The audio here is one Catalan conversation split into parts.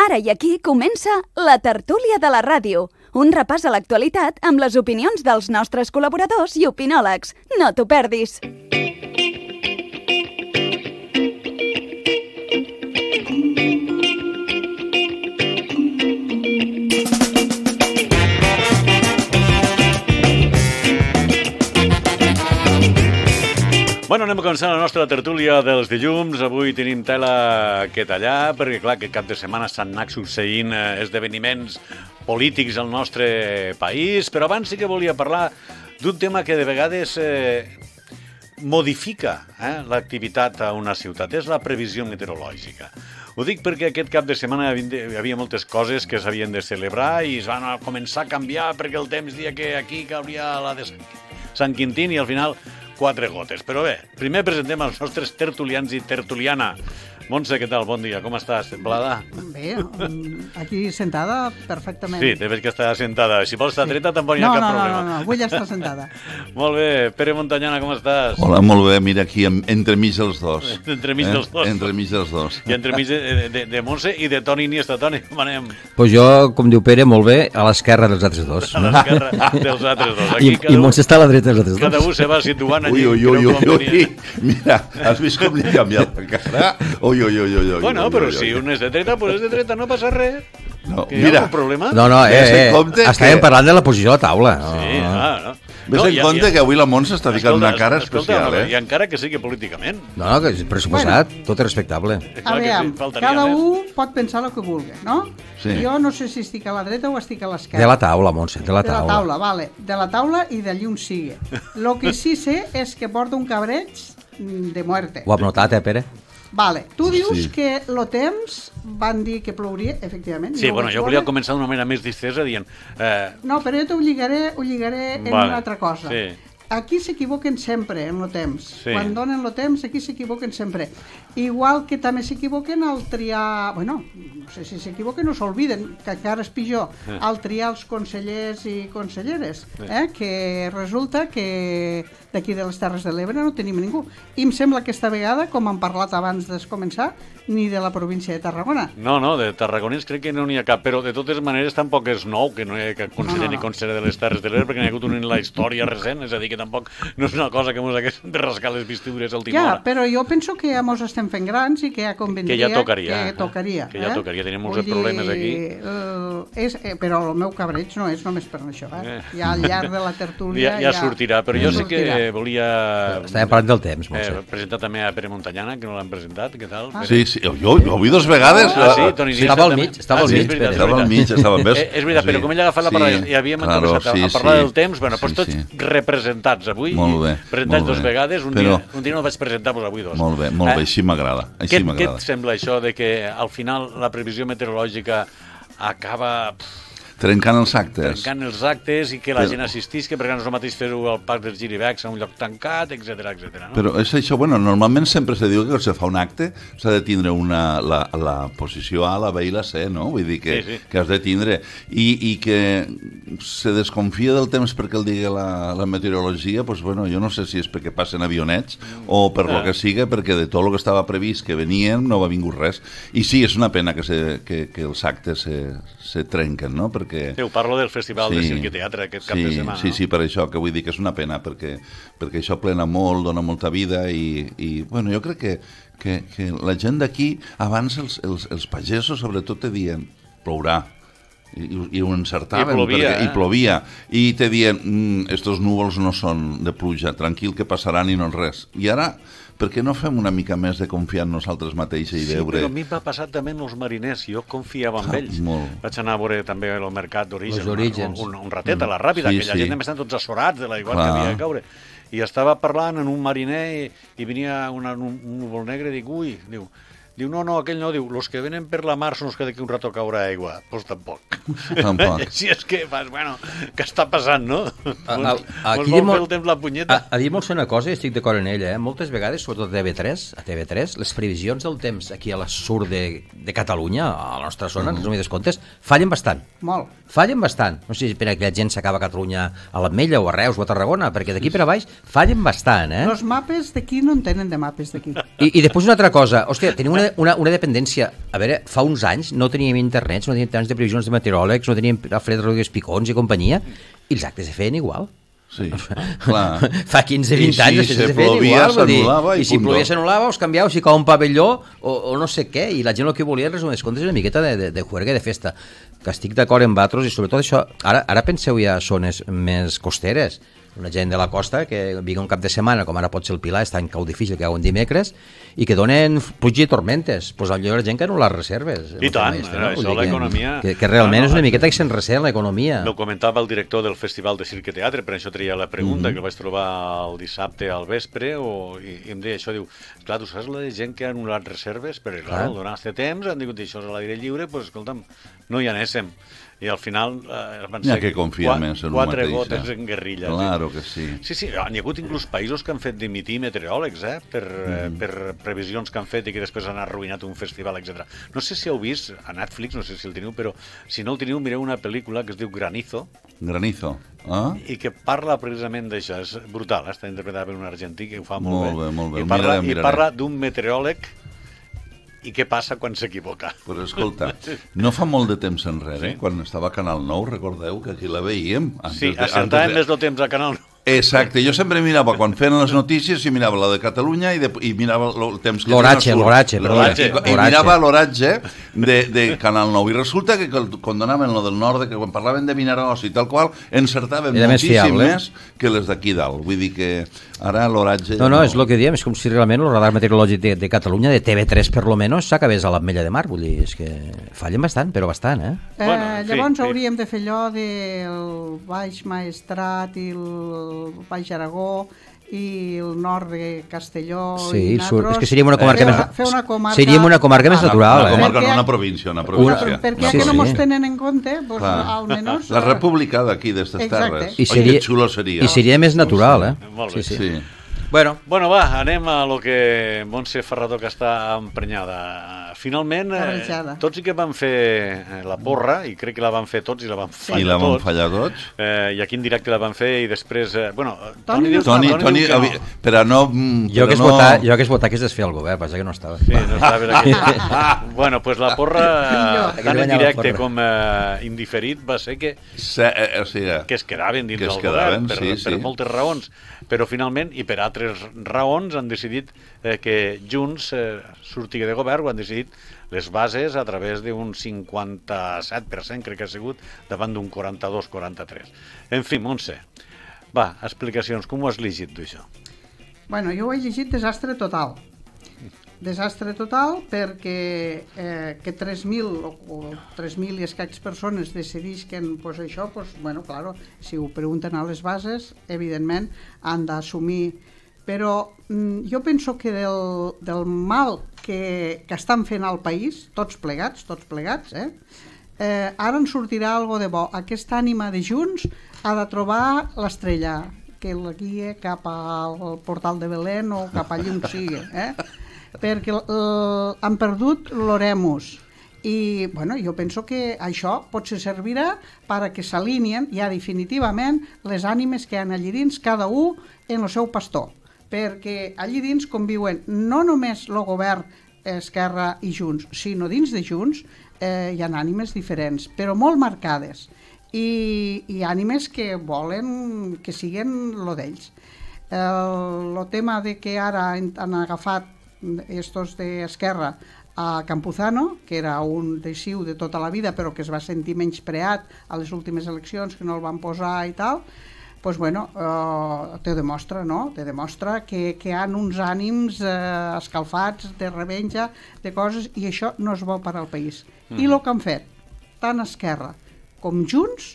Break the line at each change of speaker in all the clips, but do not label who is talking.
Ara i aquí comença la tertúlia de la ràdio, un repàs a l'actualitat amb les opinions dels nostres col·laboradors i opinòlegs. No t'ho perdis! Bueno, anem a començar la nostra tertúlia dels dilluns. Avui tenim tela que tallar, perquè clar, que cap de setmana s'han anat succeint eh, esdeveniments polítics al nostre país, però abans sí que volia parlar d'un tema que de vegades eh, modifica eh, l'activitat a una ciutat, és la previsió meteorològica. Ho dic perquè aquest cap de setmana hi havia moltes coses que s'havien de celebrar i es van començar a canviar perquè el temps dia que aquí cauria la de Sant Quintín i al final quatre gotes. Però bé, primer presentem els nostres tertulians i tertuliana. Montse, què tal? Bon dia, com estàs? Templada?
Bé, mm, aquí sentada perfectament. Sí,
te veig que està sentada. Si vols estar sí. dreta tampoc no, hi ha no, cap no, problema. No,
no, no, vull estar sentada.
molt bé, Pere Montanyana, com estàs?
Hola, molt bé, mira aquí, entremig dels dos. entremig eh? dels
dos. Entremig dels dos. I entremig de, de, de, de Montse i de Toni Niesta. Toni, com anem? Doncs
pues jo, com diu Pere, molt bé, a l'esquerra dels altres dos. A l'esquerra dels altres dos. Aquí I, cada i Montse està a la dreta dels altres dos. Cada un
se va situant bona ui, ui, ui, ui, ui, ui,
Mira, has vist com li he canviat la cara? Ui, ui, ui, ui, ui. Bueno, ui, però ui, si
un és de dreta, doncs és de dreta, no passa res.
No, mira, problema? No, no, eh, eh, estàvem que... parlant de la posició de la taula. No, Sí, no. no. Ah, Ves no, en compte ja, que avui la Montse està ficant una cara escolta, especial, no, eh? I
encara que sigui políticament.
No, no, que és pressuposat, bueno, tot és respectable.
A veure, sí, cada més.
un pot pensar el que vulgui, no? Sí. Jo no sé si estic a la dreta o estic a l'esquerra. De la
taula, Montse, de la taula. De la taula,
vale. De la taula i de llum sigui. Lo que sí sé és que porta un cabreig de muerte. Ho ha notat, eh, Pere? Vale. Tu dius sí. que el temps van dir que plouria, efectivament. Sí, no bueno, jo volia
començar d'una manera més distesa dient... Eh...
No, però jo t'ho lligaré, ho lligaré vale. en una altra cosa. Sí. Aquí s'equivoquen sempre, en el temps. Sí. Quan donen el temps, aquí s'equivoquen sempre. Igual que també s'equivoquen al triar... Bueno, no sé si s'equivoquen o s'olviden, que encara és pitjor, al triar els consellers i conselleres, eh? que resulta que d'aquí de les Terres de l'Ebre no tenim ningú. I em sembla que aquesta vegada, com han parlat abans de començar, ni de la província de Tarragona.
No, no, de tarragonins crec que no n'hi ha cap, però de totes maneres tampoc és nou que no hi ha cap conseller no, no, no. ni conseller de les Terres de l'Ebre perquè n'hi ha hagut un en la història recent, és a dir, que tampoc no és una cosa que ens hagués de rascar les vistures al timor. Ja,
però jo penso que ja mos estem fent grans i que ja convindria... Que ja tocaria. Que ja eh? tocaria. Eh? Que ja eh? tocaria, tenim molts dir, problemes aquí. Eh, és, eh, però el meu cabreig no és només per això, eh? eh. Ja al llarg de la tertúlia...
Ja, ja, ja sortirà, però jo sí que
volia... Estàvem parlant del temps, Montse. Eh, presentar també a Pere Montanyana, que no l'han presentat, què tal? Ah. Sí, sí, jo, jo avui dues vegades... Ah, sí, Toni sí, estava al mig, estava al ah, sí, mig, Pere. Estava al mig, estava en ves. Eh, eh, és veritat, però com ell ha agafat la paraula i havíem claro, començat a, a parlar del temps, bueno, doncs tots representats avui, presentats dues vegades, un dia, un dia no vaig presentar, doncs avui dos. Molt bé,
molt bé, eh, així m'agrada, així m'agrada. Què et
sembla això de que al final la previsió meteorològica acaba... Pff,
Trencant els actes. Trencant
els actes i que la Però... gent que perquè no és el mateix fer-ho al Parc dels Giribecs, a un lloc tancat, etc etc. No?
Però és això, bueno, normalment sempre se diu que quan se fa un acte s'ha de tindre una, la, la posició A, la B i la C, no? Vull dir que, sí, sí. que has de tindre. I, I que se desconfia del temps perquè el digui la, la meteorologia, doncs, bueno, jo no sé si és perquè passen avionets o per lo ah. que siga, perquè de tot el que estava previst que venien no va vingut res. I sí, és una pena que, se, que, que els actes se, se trenquen, no? Perquè perquè... Sí, ho parlo del Festival sí, de Cirque Teatre aquest sí, cap de setmana. Sí, no? sí, per això, que vull dir que és una pena, perquè, perquè això plena molt, dona molta vida i, i bueno, jo crec que, que, que la gent d'aquí, abans els, els, els pagesos sobretot te dien plourà, i, i ho encertaven. I plovia, perquè, eh? I plovia. I te dient, mmm, estos núvols no són de pluja, tranquil que passaran i no res. I ara perquè no fem una mica més de confiar en nosaltres mateixos i sí, veure... Sí, però a
mi m'ha passat també en els mariners, jo confiava en ah, ells. Molt. Vaig anar a veure també el mercat d'origen, un, un, un ratet a la mm. ràpida, sí, que la sí. gent estan tots assorats de la igual Clar. que havia de caure. I estava parlant en un mariner i, i venia una, un, un núvol negre i dic, ui, diu, Diu, no, no, aquell no, diu, los que venen per la mar són els que d'aquí un rato caurà aigua. Doncs pues tampoc. Tampoc. si és que, vas, bueno, què està passant, no? A, a, aquí molt, el temps la punyeta.
A, a dir molt una cosa, i estic d'acord en ella, eh? moltes vegades, sobretot a TV3, a TV3, les previsions del temps aquí a la sur de, de Catalunya, a la nostra zona, mm. en resumides comptes, fallen bastant. Molt. Fallen bastant. No sé si per aquella gent s'acaba a Catalunya a l'Amella o a Reus o a Tarragona, perquè d'aquí per a baix fallen bastant, eh? Els
mapes d'aquí no en tenen de mapes d'aquí.
I, I després una altra cosa, hòstia, tenim una una, una, dependència. A veure, fa uns anys no teníem internet, no teníem tants de previsions de meteoròlegs, no teníem Alfred Rodríguez Picons i companyia, i els actes se feien igual. Sí, clar. Fa 15, 20 I si anys se, i, i si plovia s'anul·lava, us canviava, si cava un pavelló o, o no sé què, i la gent el que volia era un una miqueta de, de, de juerga de festa que estic d'acord amb altres i sobretot això, ara, ara penseu ja a zones més costeres una gent de la costa que vinga un cap de setmana, com ara pot ser el Pilar, està en cau difícil, que ha un dimecres, i que donen pluja i tormentes. Doncs pues, allò hi gent que no les reserves.
I tant, este, eh, no? això l'economia... Que, que realment no, no, és una miqueta
que se'n recela l'economia.
Ho comentava el director del Festival de Cirque Teatre, per això treia la pregunta, mm -hmm. que vaig trobar el dissabte al vespre, o, i, i em deia això, diu, clar, tu saps la gent que ha anul·lat reserves, perquè clar, clar. durant aquest temps han dit, això és a l'aire lliure, doncs pues, escolta'm, no hi anéssim i al final eh, van ser que confia qua, més en quatre gotes en guerrilla. Claro
que sí. Sí,
sí, ah, hi ha hagut inclús països que han fet dimitir meteoròlegs eh, per, mm. per previsions que han fet i que després han arruïnat un festival, etc. No sé si heu vist a Netflix, no sé si el teniu, però si no el teniu, mireu una pel·lícula que es diu Granizo.
Granizo. Ah?
I que parla precisament d'això. És brutal, eh, està interpretada per un argentí que ho fa molt, molt bé. bé. Molt bé, I parla, I parla d'un meteoròleg i què passa quan s'equivoca. Però escolta,
no fa molt de temps enrere, sí. Eh, quan estava a Canal 9, recordeu que aquí la veiem. Antes sí, de, assentarem de...
més el temps a Canal
9. Exacte, jo sempre mirava, quan feien les notícies, i mirava la de Catalunya i, de, i mirava el temps que... L'oratge, l'oratge, I, mirava l'oratge de, de Canal 9 i resulta que quan donaven lo del nord, que quan parlaven de Vinaròs i tal qual, encertaven Era moltíssim més, fiable, més que les d'aquí dalt. Vull dir que ara l'oratge... No, no, no, és
el que diem, és com si realment el radar meteorològic de, de Catalunya, de TV3 per lo menos, s'acabés a l'Ametlla de Mar, vull dir, és que fallen bastant, però bastant, eh? eh bueno, llavors sí,
hauríem sí. de fer allò del Baix Maestrat i el Baix Aragó i el nord de Castelló sí, i Natros, és que seríem una comarca, eh, més, fer una comarca, seríem una comarca
més ah, natural eh? una, una comarca, eh? no, una província, una província una, perquè aquí sí, no mos
tenen en compte pues, almenys...
la eh. república d'aquí, d'aquestes
terres
i seria, Oi, xulo seria i seria més natural eh? sí, sí. sí.
Bueno. bueno, va, anem a lo que Montse Ferrador que està emprenyada. Finalment, eh, tots i que van fer eh, la porra, i crec que la van fer tots i la van fallar sí. I la van
fallar tots.
Eh, I aquí en directe la van fer i després... Eh, bueno, eh, Toni, Toni, Toni, Toni, Toni no.
però no... Mm, però jo que es no... votar, jo que es votar que és desfer el govern, passa que no estava. Sí, no estava aquí. Ah,
bueno, doncs pues la porra, eh, no. tant en directe com eh, indiferit, va ser que... Se, eh, o sigui, que es quedaven dins que del govern, quedaven, sí, per, sí. per moltes raons però finalment, i per altres raons, han decidit eh, que Junts eh, surti de govern, ho han decidit les bases a través d'un 57%, crec que ha sigut, davant d'un 42-43. En fi, Montse, va, explicacions, com ho has llegit, tu, això?
Bueno, jo ho he llegit desastre total desastre total perquè eh, que 3.000 o, o 3.000 i escaig persones decidisquen pues, això, pues, bueno, claro, si ho pregunten a les bases, evidentment han d'assumir però mm, jo penso que del, del mal que, que estan fent al país, tots plegats, tots plegats, eh? Eh, ara en sortirà algo de bo. Aquesta ànima de Junts ha de trobar l'estrella, que la guia cap al portal de Belén o cap allà on sigui. Eh? perquè eh, han perdut l'oremus i bueno, jo penso que això potser servirà per que s'alineen ja definitivament les ànimes que han allí dins, cada un en el seu pastor, perquè allí dins conviuen no només el govern Esquerra i Junts, sinó dins de Junts eh, hi ha ànimes diferents, però molt marcades, i, i ànimes que volen que siguin lo d'ells. El, el tema de que ara han agafat estos de Esquerra a Campuzano, que era un deixiu de tota la vida però que es va sentir menyspreat a les últimes eleccions, que no el van posar i tal, pues doncs, bueno, eh, te demostra, no? Te demostra que, que han uns ànims eh, escalfats de revenja, de coses, i això no és bo per al país. Mm I el que han fet, tant Esquerra com Junts,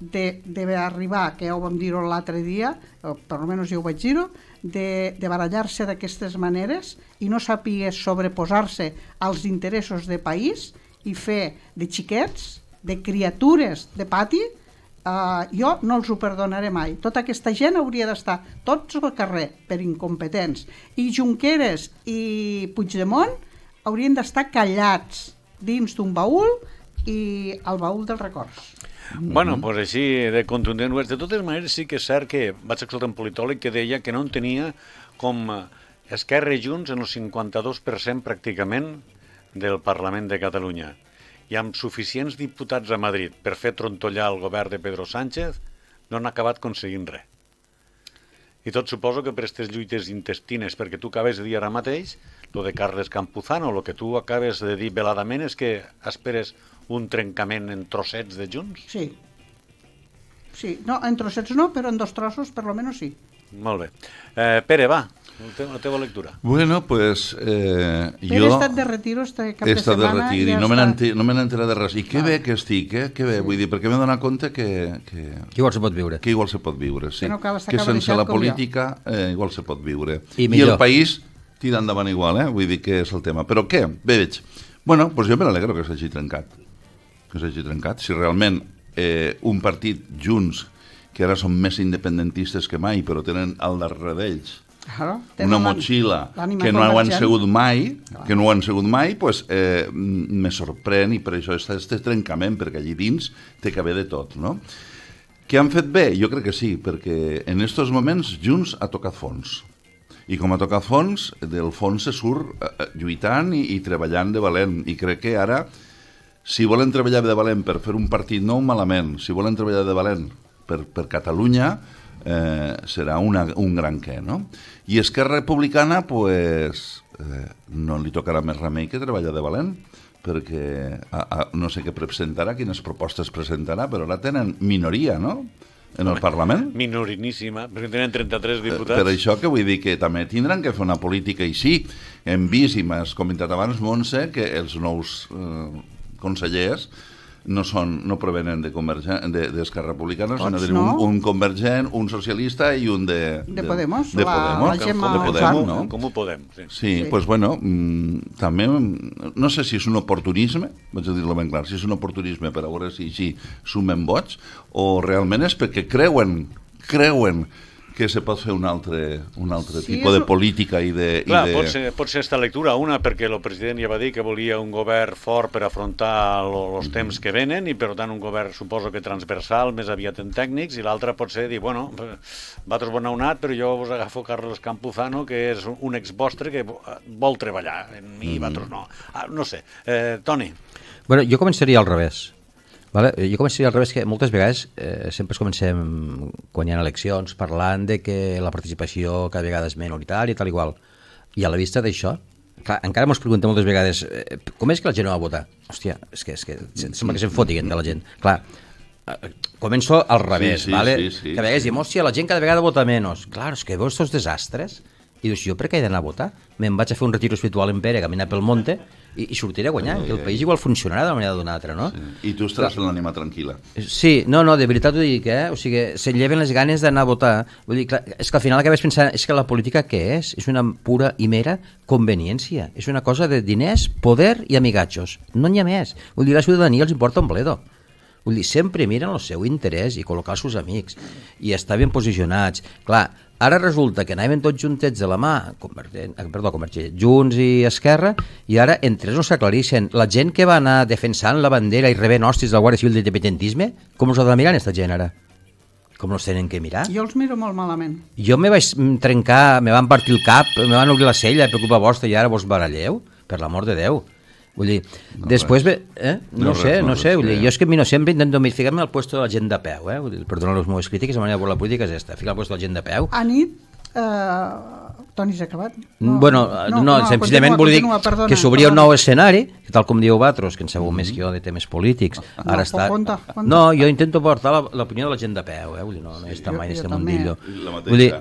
d'arribar, que ja ho vam dir l'altre dia, eh, per almenys jo ho vaig dir-ho, de, de barallar-se d'aquestes maneres i no sapigués sobreposar-se als interessos de país i fer de xiquets, de criatures de pati, eh, jo no els ho perdonaré mai. Tota aquesta gent hauria d'estar tots al carrer per incompetents. I Junqueras i Puigdemont haurien d'estar callats dins d'un baúl i al baúl dels records.
Bueno, doncs pues així de contundent ho és. De totes maneres, sí que és cert que vaig escoltar un politòleg que deia que no en tenia com eh, Esquerra i Junts en el 52% pràcticament del Parlament de Catalunya i amb suficients diputats a Madrid per fer trontollar el govern de Pedro Sánchez, no han acabat aconseguint res. I tot suposo que per aquestes lluites intestines, perquè tu acabes de dir ara mateix, lo de Carles Campuzano, lo que tu acabes de dir veladament és que esperes un trencament en trossets de junts? Sí.
Sí, no, en trossets no, però en dos trossos per lo menos sí.
Molt bé. Eh, Pere, va, la teva lectura.
Bueno, pues eh, Pere jo... he estat de
retiro este cap he estat de, setmana, de retir i
no me n'he enterat de res. I que bé que estic, eh? Que bé, sí. vull dir, perquè m'he donat compte que, que... Que igual se pot viure. Que igual se pot viure, sí. Que, no cal, que sense la política eh, igual se pot viure. I, I el país tira endavant igual, eh? Vull dir que és el tema. Però què? Bé, veig. Bueno, doncs pues jo me n'alegro que s'hagi trencat que s'hagi trencat, si realment eh, un partit, Junts, que ara són més independentistes que mai, però tenen al darrere d'ells
Claro, una motxilla
que no han segut
mai, Clar. que no han segut mai, pues, eh, me sorprèn i per això està este trencament, perquè allí dins té que haver de tot, no? Que han fet bé? Jo crec que sí, perquè en estos moments Junts ha tocat fons. I com ha tocat fons, del fons se surt eh, eh, lluitant i, i treballant de valent. I crec que ara si volen treballar de valent per fer un partit nou, malament. Si volen treballar de valent per, per Catalunya, eh, serà una, un gran què, no? I Esquerra Republicana, pues, eh, no li tocarà més remei que treballar de valent, perquè a, a, no sé què presentarà, quines propostes presentarà, però la tenen minoria, no?, en el Parlament.
Minoriníssima, perquè tenen 33 eh, diputats. per
això que vull dir que també tindran que fer una política i sí, hem vist, i m'has comentat abans, Montse, que els nous eh, consellers no, són, no provenen d'Esquerra de, de, Republicana, Tots, sinó doncs no? un, un convergent, un socialista i un de... De, Podemos, de Podemos, la, la Gemma... De Podem, no? Com
ho podem, sí. Sí, sí. pues
bueno, mmm, també, no sé si és un oportunisme, vaig a dir-lo ben clar, si és un oportunisme per a veure si així sumen vots, o realment és perquè creuen, creuen que se pot fer un altre, un altre sí, tipus de política i de... Clar, i de... Pot, ser,
pot ser esta lectura una, perquè el president ja va dir que volia un govern fort per afrontar els lo, temps que venen i per tant un govern suposo que transversal, més aviat en tècnics, i l'altra pot ser dir, bueno, vosaltres bon anat, però jo vos agafo Carlos Campuzano, que és un ex vostre que vol treballar, i mm -hmm. vosaltres no. Ah, no sé, eh, Toni.
Bueno, jo començaria al revés. Vale? Jo començaria al revés, que moltes vegades eh, sempre comencem, quan hi ha eleccions, parlant de que la participació cada vegada és menor i tal igual. I a la vista d'això, clar, encara ens preguntem moltes vegades eh, com és que la gent no va votar? Hòstia, és que, és que sembla que se'n fotiguen de la gent. Clar, eh, començo al revés, sí, sí, vale? sí, sí, que a vegades sí. diem, hòstia, la gent cada vegada vota menys. Clar, és que veus estos desastres i dius, jo per què he d'anar a votar? Me'n vaig a fer un retiro espiritual en Pere, caminar pel monte, i, i sortiré guanyant, i el país igual funcionarà d'una manera o d'una altra, no? Sí. I tu estaràs en l'ànima tranquil·la. Eh, sí, no, no, de veritat ho dic, eh? O sigui, se lleven les ganes d'anar a votar. Vull dir, clar, és que al final acabes pensant, és que la política què és? És una pura i mera conveniència. És una cosa de diners, poder i amigatxos. No n'hi ha més. Vull dir, la ciutadania els importa un bledo. Vull dir, sempre miren el seu interès i col·locar els seus amics. I estar ben posicionats. Clar, Ara resulta que anaven tots juntets de la mà, convergent, eh, perdó, convergent, Junts i Esquerra, i ara entre ells no s'aclareixen. La gent que va anar defensant la bandera i rebent hostis de la Guàrdia Civil de com us ha de mirar aquesta gent ara? Com els tenen que
mirar? Jo els miro molt malament.
Jo me vaig mm, trencar, me van partir el cap, me van obrir la cella per culpa vostra i ara vos baralleu? Per l'amor de Déu. Vull dir, no després... Ve, eh? No, no sé, res, no, no sé. Res, vull dir, jo és que mi no sempre intento ficar-me al lloc de la gent de peu, eh? Vull dir, perdona les meves crítiques, la manera de la política és aquesta, ficar al lloc de la gent de peu.
A nit, eh, Toni, s'ha acabat? No, bueno,
no, no, no senzillament continua, dir perdona, que s'obria un nou escenari, que tal com diu Batros, que en sabeu mm -hmm. més que jo de temes polítics, no, ara està... Conta, conta. No, jo intento portar l'opinió de la gent de peu, eh? Vull dir, no, no sí, he estat mai en mundillo. Vull dir,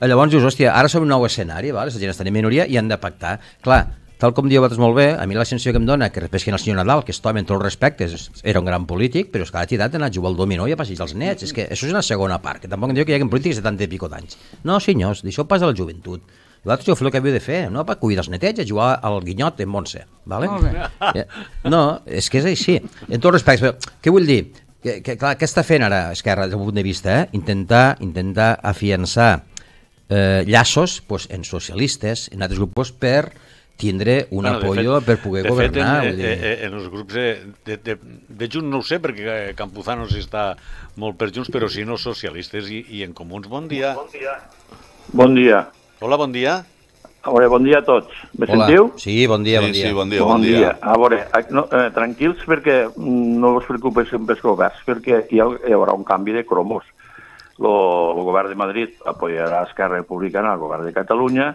eh, llavors dius, hòstia, ara som un nou escenari, val? la gent està en minoria i han de pactar. Clar, tal com diu vosaltres molt bé, a mi la sensació que em dona que respectin el senyor Nadal, que es tomen tots els respectes, era un gran polític, però és que a l'edat d'anar a jugar al dominó i a passeig els nets, és que això és una segona part, que tampoc em diu que hi hagi polítics de tant i pico d'anys. No, senyors, d'això passa a la joventut. Vosaltres jo fet el que havia de fer, no per cuidar els netets a jugar al guinyot en Montse. Vale? Eh, no, és que és així. En tots respectes, però, què vull dir? Que, que, clar, què està fent ara Esquerra del punt de vista? Eh? Intentar, intentar afiançar eh, llaços pues, en socialistes, en altres grups, per tindre un bueno, apoyo fet, per poder governar. De fet, en, en, en, eh,
eh, en els grups eh, de, de, de, de Junts no ho sé, perquè Campuzano està molt per Junts, però si no, socialistes i, i en comuns. Bon dia. Bon dia. Bon dia. Hola, bon dia. A veure, bon dia a
tots.
Me Hola. sentiu? Sí,
bon dia,
bon dia. Sí, bon dia, bon, bon dia. dia. A veure,
no, eh, tranquils perquè mm, no us preocupeu sempre els governs, perquè aquí hi haurà un canvi de cromos. El govern de Madrid apoyarà Esquerra Republicana al govern de Catalunya,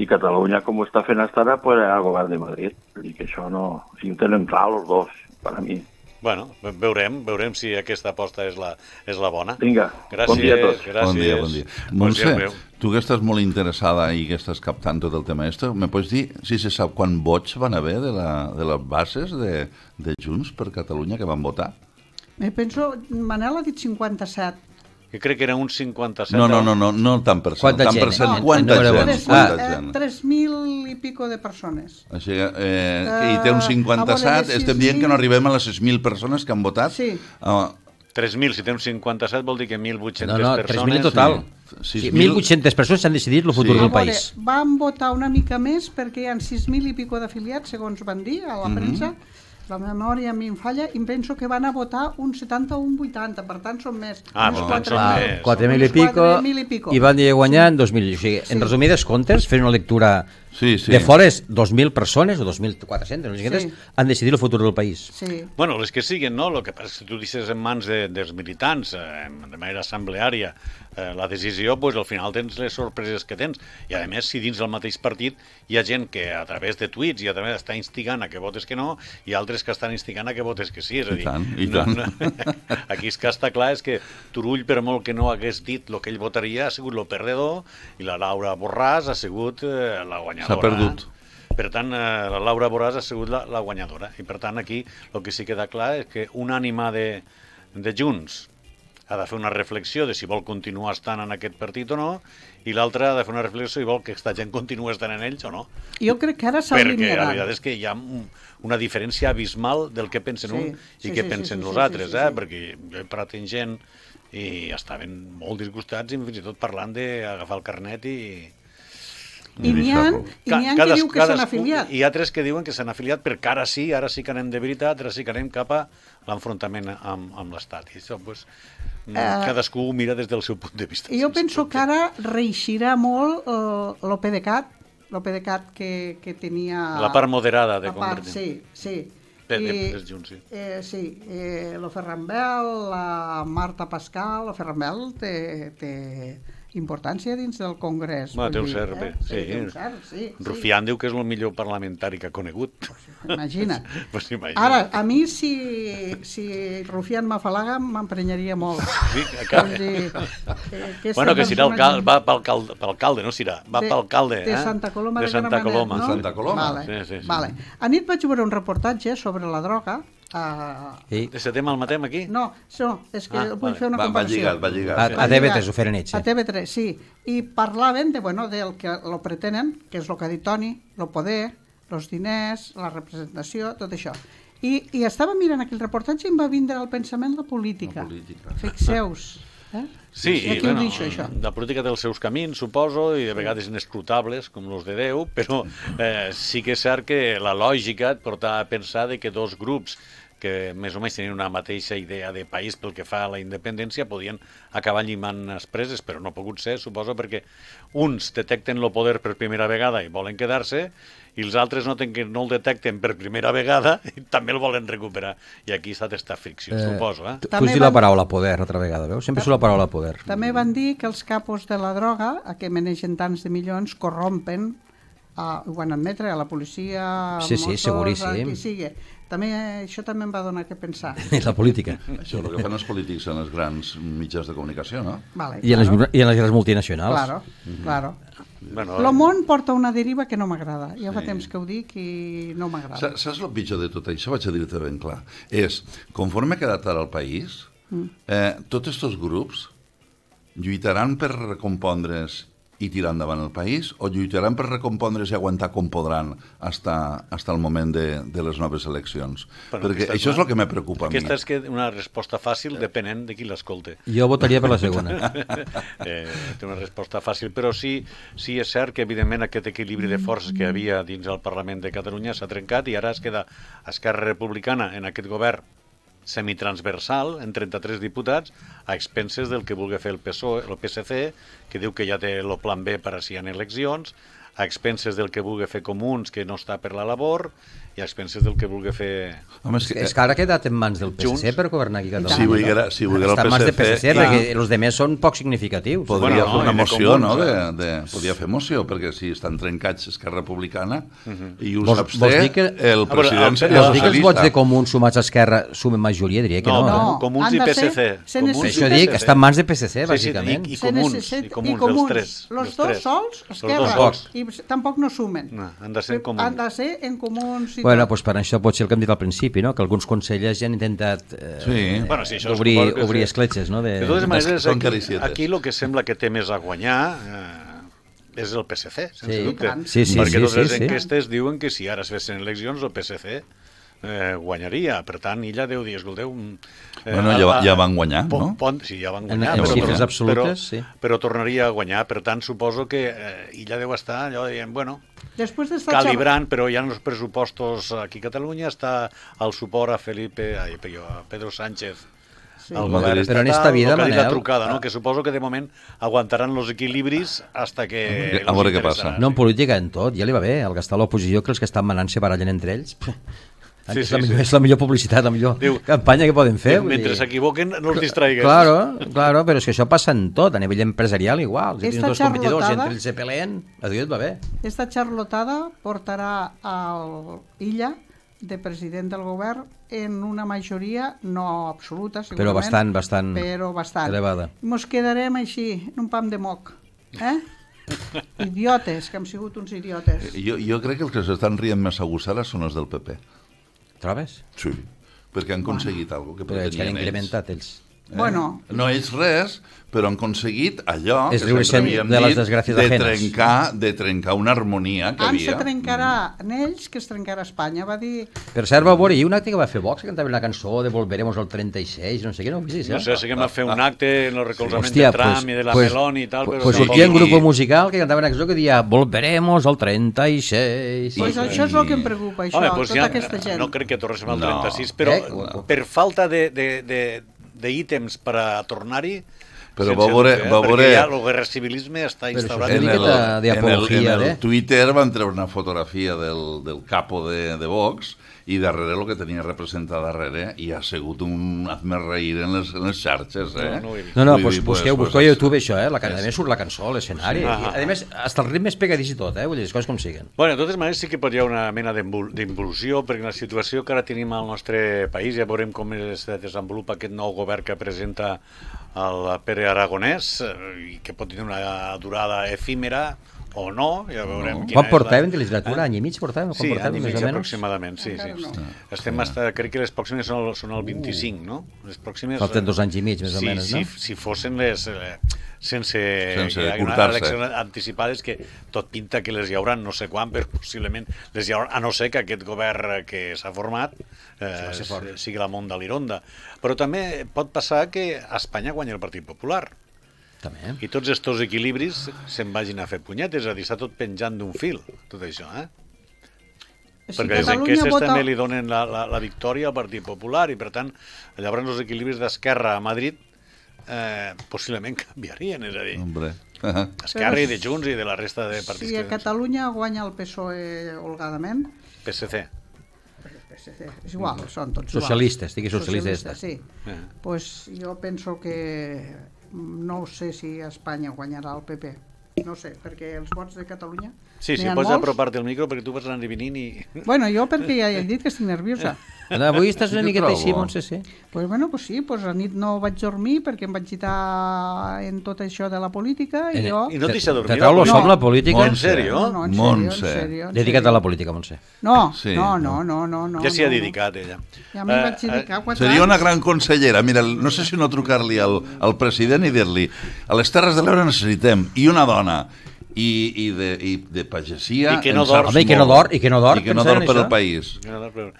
i Catalunya, com
ho està fent fins ara, pues, el govern de Madrid. I que això no... Si ho tenen clar, els dos, per a mi. Bueno, veurem, veurem si aquesta aposta és la, és la bona. Vinga, gràcies, bon dia a tots. Gràcies. Bon dia, bon dia. Montse, bon
tu que estàs molt interessada i que estàs captant tot el tema este, me pots dir si se sap quan vots van haver de, la, de les bases de, de Junts per Catalunya que van votar?
Me eh, penso, Manel ha dit 57,
que crec que era un 57... No, no, no, no, no tant per cent. Quanta tant gent? Per cent, ah, no, quanta no,
gent? Ah, eh, gent?
3.000 i pico de persones.
Així, eh, I té un 57, uh, eh, ah, estem dient que no arribem a les 6.000 persones que han votat? Sí. Uh, ah.
3.000, si té un 57 vol dir que 1.800 persones... No, no, 3.000 en total. Sí. 1.800 persones
s'han decidit
el futur sí. del país. Veure, van votar una mica més perquè hi ha 6.000 i pico d'afiliats, segons van dir a la mm -hmm. premsa, la memòria a mi em falla i penso que van a votar un 70 o un 80, per tant són més.
Ah, per tant són més. 4.000 i,
pico, i pico. I van dir guanyar en 2.000. O sigui, sí. en resumides comptes, fent una lectura sí, sí. de fora és 2.000 persones o 2.400 no sé sí. han decidit el futur del país.
Sí. Bueno, les que siguen, no? El que passa és que tu dices en mans de, dels militants, eh, de manera assembleària, Eh, la decisió, doncs, al final tens les sorpreses que tens. I a més, si dins del mateix partit hi ha gent que a través de tuits i a través està instigant a que votes que no i altres que estan instigant a que votes que sí. És a dir, I tant, i tant. No, no, aquí és que està clar és que Turull, per molt que no hagués dit el que ell votaria, ha sigut el perdedor i la Laura Borràs ha sigut eh, la guanyadora. S'ha perdut. Eh? Per tant, eh, la Laura Borràs ha sigut la, la guanyadora. I per tant, aquí el que sí que queda clar és que un ànima de, de Junts ha de fer una reflexió de si vol continuar estant en aquest partit o no, i l'altre ha de fer una reflexió si vol que aquesta gent continuï estant en ells o no.
Jo crec que ara s'ha eliminat. Perquè la veritat és
que hi ha una diferència abismal del que pensen sí, un
i sí, què sí, pensen sí, sí, altres,
sí, sí, eh? sí, eh? perquè jo he amb gent i estaven molt disgustats i fins i tot parlant d'agafar el carnet i,
i n'hi ha, i ha que diu que s'han afiliat.
Hi ha tres que diuen que s'han afiliat perquè ara sí, ara sí que anem de veritat, ara sí que anem cap a l'enfrontament amb, amb l'Estat. I això, doncs, uh, cadascú ho mira des del seu punt de
vista. Jo penso que ara reeixirà molt uh, l'OPDeCAT, l'OPDeCAT que, que tenia... La part
moderada de Convergència. Sí,
sí. De, de, eh, I, Junts, sí. Eh, sí, eh, lo Ferran Bel, la Marta Pascal, lo Ferran Bel té, té, importància dins del Congrés. Va, cert, eh? bé. Sí, sí, cert, sí, Rufián
sí. diu que és el millor parlamentari que ha conegut. Pues, imagina't. pues, imagina't. Ara,
a mi, si, si Rufián m'afalaga, m'emprenyaria molt. Sí, clar. dir, eh, que bueno, que serà alcalde,
va pel alcalde, pel alcalde no serà, va de, pel alcalde. De, eh? Santa Coloma de, de Santa Coloma. No? Santa Coloma. Vale, sí, sí, sí. Vale.
A nit vaig veure un reportatge sobre la droga a...
Sí. De setem al matem, aquí? No,
no és que ah, vull vale. fer una comparació.
Va lligat, va lligat. A, a TV3 ho
feren
ells. A TV3, sí. I parlaven de, bueno, del que lo pretenen, que és el que ha dit Toni, el poder, els diners, la representació, tot això. I, I estava mirant aquell reportatge i em va vindre al pensament la política. La política. Fixeu-vos. Eh? Sí, i, bueno, deixo, això?
la política té els seus camins, suposo, i de vegades inescrutables, com los de Déu, però eh, sí que és cert que la lògica et porta a pensar de que dos grups que més o menys tenien una mateixa idea de país pel que fa a la independència podien acabar llimant preses, però no ha pogut ser, suposo, perquè uns detecten el poder per primera vegada i volen quedar-se, i els altres noten que no el detecten per primera vegada i també el volen recuperar. I aquí s'ha d'estar ficció, eh, suposo. Eh?
També Fuig van... la paraula poder, altra vegada, veus? Sempre surt la paraula poder.
També van dir que els capos de la droga, a què menegen tants de milions, corrompen Uh, ho van admetre a la policia, sí, sí, Mossos, seguríssim. qui sigui. També, eh, això també em va donar que pensar. la política.
Això és el que fan els polítics en els grans mitjans de comunicació, no? Vale, I, claro. en
les, I en les grans multinacionals.
Claro,
mm -hmm. claro. Bueno, el eh, món porta una deriva que no m'agrada. Ja sí. fa temps que ho dic i no m'agrada.
Saps el pitjor de tot això? Vaig a dir-te ben clar. És, conforme ha quedat ara el país, mm. eh, tots aquests grups lluitaran per recompondre's i tirar endavant el país o lluitaran per recompondre's i aguantar com podran hasta, hasta el moment de, de les noves eleccions? Però Perquè això és el que me preocupa aquesta a
mi. Aquesta és una resposta fàcil depenent de qui l'escolte. Jo votaria per la segona. eh, té una resposta fàcil, però sí, sí és cert que evidentment aquest equilibri de forces que havia dins el Parlament de Catalunya s'ha trencat i ara es queda Esquerra Republicana en aquest govern semitransversal en 33 diputats a expenses del que vulgui fer el, PSOE, el PSC, que diu que ja té el plan B per a si hi ha eleccions, a expenses del que vulgui fer comuns, que no està per la labor, i a expenses del que vulgui fer...
Home, és, que... és que ara ha quedat en mans del PSC Junts. per governar aquí Catalunya. Si vulguera, el vulguera Està en mans del PSC, clar. perquè els demés són poc significatius. Podria bueno, fer una no, moció, no? De, de,
podria fer moció, perquè si estan trencats Esquerra Republicana uh mhm. -huh. i us vols, vols que... el president seria socialista. Vols dir que els vots de
Comuns sumats a Esquerra sumen majoria? Diria que no. No, no. Eh? no.
Comuns i PSC. Comuns això dic, està en mans de
PSC, bàsicament. Sí, sí, i,
i, comuns, i, comuns, i comuns, els tres. Els dos sols, Esquerra, i tampoc no sumen. No, han de ser en comuns. Han de ser en comuns i Bueno,
doncs per això pot ser el que hem dit al principi, no? que alguns consellers ja han intentat eh, sí. bueno, si això obrir, és... obrir escletxes. No? De, de totes maneres, aquí, aquí
el que sembla que té més a guanyar eh, és el PSC, sense sí. dubte. Sí, sí, Perquè sí, totes sí, les enquestes sí. diuen que si ara es fessin eleccions el PSC eh, guanyaria. Per tant, ella deu dir, escolteu... Mm, eh, bueno, ja, ja van guanyar, no? Pon, sí, ja van guanyar. En, en però, però, absolutes, però, sí. Però, però tornaria a guanyar. Per tant, suposo que eh, ella deu estar allò dient, bueno,
Després de calibrant,
però hi ha uns pressupostos aquí a Catalunya, està al suport a Felipe, a Pedro Sánchez sí. al govern estatal, però en esta vida, Manel... la eh? trucada, no? Ah. que suposo que de moment aguantaran els equilibris hasta que... A veure què
passa.
No, en política, en tot, ja li va bé. El que està a l'oposició, que els que estan manant se barallen entre ells. Sí, és, sí, la millor, sí. és la millor publicitat, la millor diu, campanya que poden fer. Diu, mentre
s'equivoquen, no els distraigues. Claro,
claro, però és que això passa en tot, a nivell empresarial igual. Si tens dos competidors entre el CPLN, a adiós, va bé.
Esta charlotada portarà al Illa de president del govern en una majoria no absoluta, segurament. Però bastant, bastant, però bastant. elevada. Ens quedarem així, en un pam de moc. Eh? idiotes, que hem sigut uns idiotes.
Jo, jo crec que els que s'estan rient més a són els del PP. Trobes? Sí, perquè han aconseguit bueno, alguna cosa que pretenien ells. han incrementat els Eh? Bueno. No és res, però han aconseguit allò es que sempre havíem de les desgràcies de trencar, de trencar una harmonia que Anse havia. se
trencarà en ells que es trencarà Espanya, va dir...
Per cert, va veure, hi un acte que va fer Vox, que cantava la cançó de Volveremos al 36, no sé què, no ho vist, No sé,
sí que va fer un acte en el recolzament sí. Hòstia, de Trump pues, i de la pues, Meloni i tal, pues, però... Pues sortia un grup
musical que cantava una cançó que deia Volveremos al 36... Pues això és el que em preocupa, això, Home, pues tota ja, aquesta gent. No crec que tornéssim al no. 36, però eh? per
falta de, de, de d'ítems per a tornar-hi, però va veure... Dubte, eh? va veure... Ja el civilisme està instaurat. En el, en, el, en el eh?
Twitter van treure una fotografia del, del capo de, de Vox i darrere el que tenia representat darrere i ha sigut un hazme reir en les, en les xarxes, eh? No, no, no, no dir, pues, busqueu, pues, busqueu
a YouTube això,
eh? La, a més surt
la cançó, l'escenari. Sí. I, a més, hasta el ritme és pegadís i tot, eh? Vull dir, les coses com siguen.
Bueno, de totes maneres sí que hi una mena d'involució, perquè la situació que ara tenim al nostre país, ja veurem com es desenvolupa aquest nou govern que presenta el Pere Aragonès eh, i que pot tenir una durada efímera o no, ja veurem no. quina Quan portàvem de legislatura? Eh? Any i mig portàvem? Quan sí, portàvem, any i mig aproximadament, sí. sí. No. Ah. Estem hasta, ah. crec que les pròximes són el, són el 25, uh. no? Les pròximes... Falten eh, dos anys i mig, més sí, o menys, no? Si, si fossin les... Eh, sense, sense curtar-se. anticipades que tot pinta que les hi hauran no sé quan, però possiblement les hi haurà, a no ser que aquest govern que s'ha format eh, sigui la món de l'Ironda. Però també pot passar que Espanya guanyi el Partit Popular. També. Eh? I tots aquests equilibris se'n vagin a fer punyetes, és a dir, està tot penjant d'un fil, tot això, eh? Si Perquè les enquestes vota... també li donen la, la, la victòria al Partit Popular i, per tant, llavors els equilibris d'Esquerra a Madrid eh, possiblement canviarien, és a dir...
Hombre.
Esquerra i de Junts i de la resta de partits. Si a
Catalunya guanya el PSOE holgadament... PSC. PSC. És igual, mm. són
tots iguals. Socialistes,
digui socialistes. sí. Eh. Pues jo penso que no ho sé si Espanya guanyarà el PP no sé, perquè els vots de Catalunya... Sí, sí, pots molts.
apropar-te el micro perquè tu vas anar venint i... Bueno, jo perquè ja he dit
que estic nerviosa. Eh. Ara, avui estàs una miqueta així, Montse, sí. Pues, bueno, pues sí, pues a nit no vaig dormir perquè em vaig agitar en tot això de la política i eh, jo... I no et deixa dormir? Te trau lo som la política? Montse. En sèrio? No, no, en sèrio, en sèrio. Dedica't a la
política, Montse. No, sí. no,
no, no, no, no. Ja s'hi ha
dedicat, ella.
Ja m'hi eh, vaig dedicar quatre Seria una
gran consellera. Mira, no sé si no trucar-li al, al president i dir-li a les Terres de l'Ebre necessitem i una dona zona i, i, de, i de pagesia... I que no dors. Home, i que no dor, i que no dor, I que no dors per al país.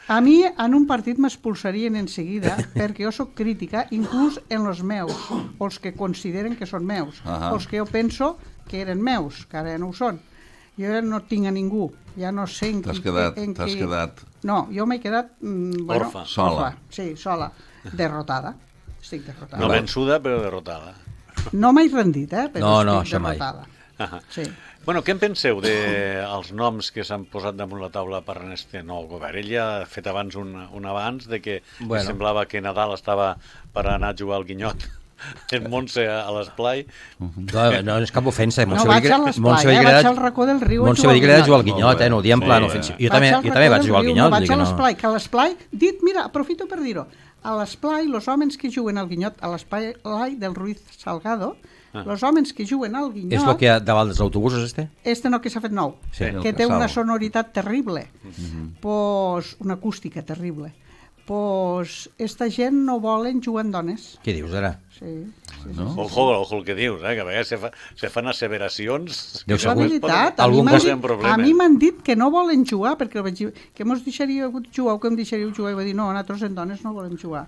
A mi en un partit m'expulsarien en seguida perquè jo sóc crítica inclús en els meus, o els que consideren que són meus, uh -huh. o els que jo penso que eren meus, que ara ja no ho són. Jo ja no tinc a ningú, ja no sé en T'has quedat, en qui... quedat. No, jo m'he quedat... Mm, bueno, orfa. Sola. Orfa, sí, sola. Derrotada. Estic derrotada. No
vençuda, però derrotada.
No m'he rendit, eh? Però no, no, això derrotada. mai
sí. Bueno, què en penseu dels de noms que s'han posat damunt la taula per en este nou govern? Ell ja ha fet abans un, un abans de que bueno. semblava que Nadal estava per anar a jugar al guinyot en Montse a l'esplai. Mhm.
No, no, és cap ofensa. Eh? Montse no vaig a l'esplai, eh? vaig al racó del riu Montse a jugar Montse jugar al guinyot, eh? no ho diem sí, plan ofensiu. Jo, també, jo també vaig jugar al guinyot. No vaig a l'esplai,
que a l'esplai, dit, mira, aprofito per dir-ho, a l'esplai, els homes que juguen al guinyot a l'esplai del Ruiz Salgado, Ah. Els homes que juguen al guinyol... És el que
hi ha davant dels autobusos, este?
Este no, que s'ha fet nou, sí, que té una sonoritat terrible, mm -hmm. pues, una acústica terrible. Pues, esta gent no volen jugar amb dones. Què dius, ara? Sí. no? Ojo,
ojo el que dius, eh? que a vegades se, fa, se fan asseveracions... Deu ser la veritat, a mi m'han dit, a mi
dit que no volen jugar, perquè que mos deixaríeu jugar o que em deixaríeu jugar, i va dir, no, nosaltres en dones no volem jugar.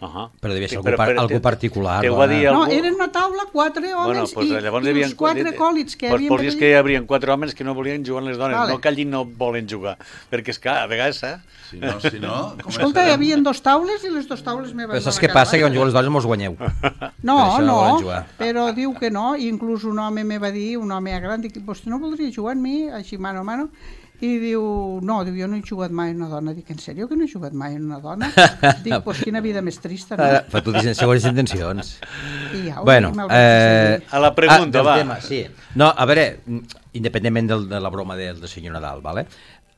Uh -huh. Però devia ser sí, algú, però, però, algú particular. Te, te dir
algú... No, eren
una taula quatre homes bueno, pues, i, llavors i uns quatre còlits que pues, havien... Vols dir que hi
haurien quatre homes que no volien jugar les dones, vale. no que allí no volen jugar, perquè és que a vegades... Eh? Si no, si no... com Escolta,
hi havia dos taules i les dues taules me van... Però saps què passa? Que quan jugueu
les dones mos guanyeu.
No, no, no però diu que no, i inclús un home me va dir, un home gran, dic, vostè no voldria jugar amb mi, així mano a mano, i diu, no, diu, jo no he jugat mai una dona. Dic, en sèrio que no he jugat mai una dona? Dic, doncs pues, quina vida més trista, no? Ara, però tu dius segons intencions. I ja, bueno, eh, a la pregunta, ah, va. Tema, sí.
No, a veure, independentment del, de la broma del, del senyor Nadal, vale?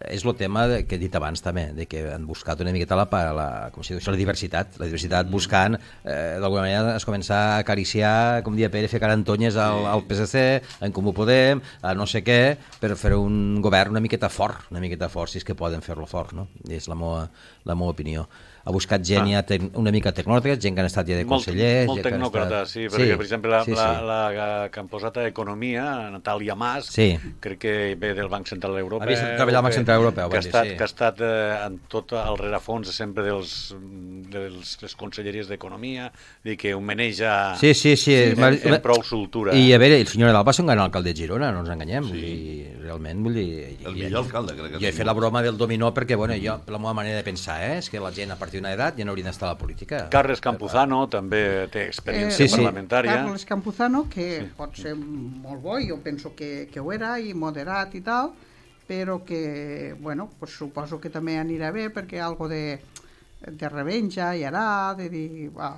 és el tema que he dit abans també, de que han buscat una miqueta la, la, com si la diversitat, la diversitat mm. buscant, eh, d'alguna manera es comença a acariciar, com dia Pere, fer carantonyes al, al PSC, en Comú Podem, a no sé què, per fer un govern una miqueta fort, una miqueta fort, si és que poden fer-lo fort, no? És la meva, la meva opinió ha buscat gent ah. ja tec, una mica tecnòcrata, gent que han estat ja de consellers... Molt, molt tecnòcrata, estat... sí, perquè sí. per exemple la, sí, sí. La,
la, la que han posat a Economia, Natàlia Mas, sí. crec que ve del Banc Central Europeu... Havia treballar al Banc Central Europeu, que ha estat, sí. que ha estat eh, en tot el rerefons sempre dels, dels les conselleries d'Economia, dir que ho maneja sí, sí, sí. En, en prou soltura. I a veure,
el senyor Nadal va ser un gran alcalde de Girona, no ens enganyem, sí. i realment vull dir... El millor alcalde, crec que... Jo he fet la broma del dominó perquè, bueno, jo, la meva manera de pensar, eh, és que la gent a partir partir una edat ja no haurien d'estar a la política. Carles Campuzano Però... també té
experiència eh, sí, sí. Carles
Campuzano, que sí. pot ser molt bo, jo penso que, que ho era, i moderat i tal, però que, bueno, pues suposo que també anirà bé perquè algo de, de revenja hi ara de dir, va,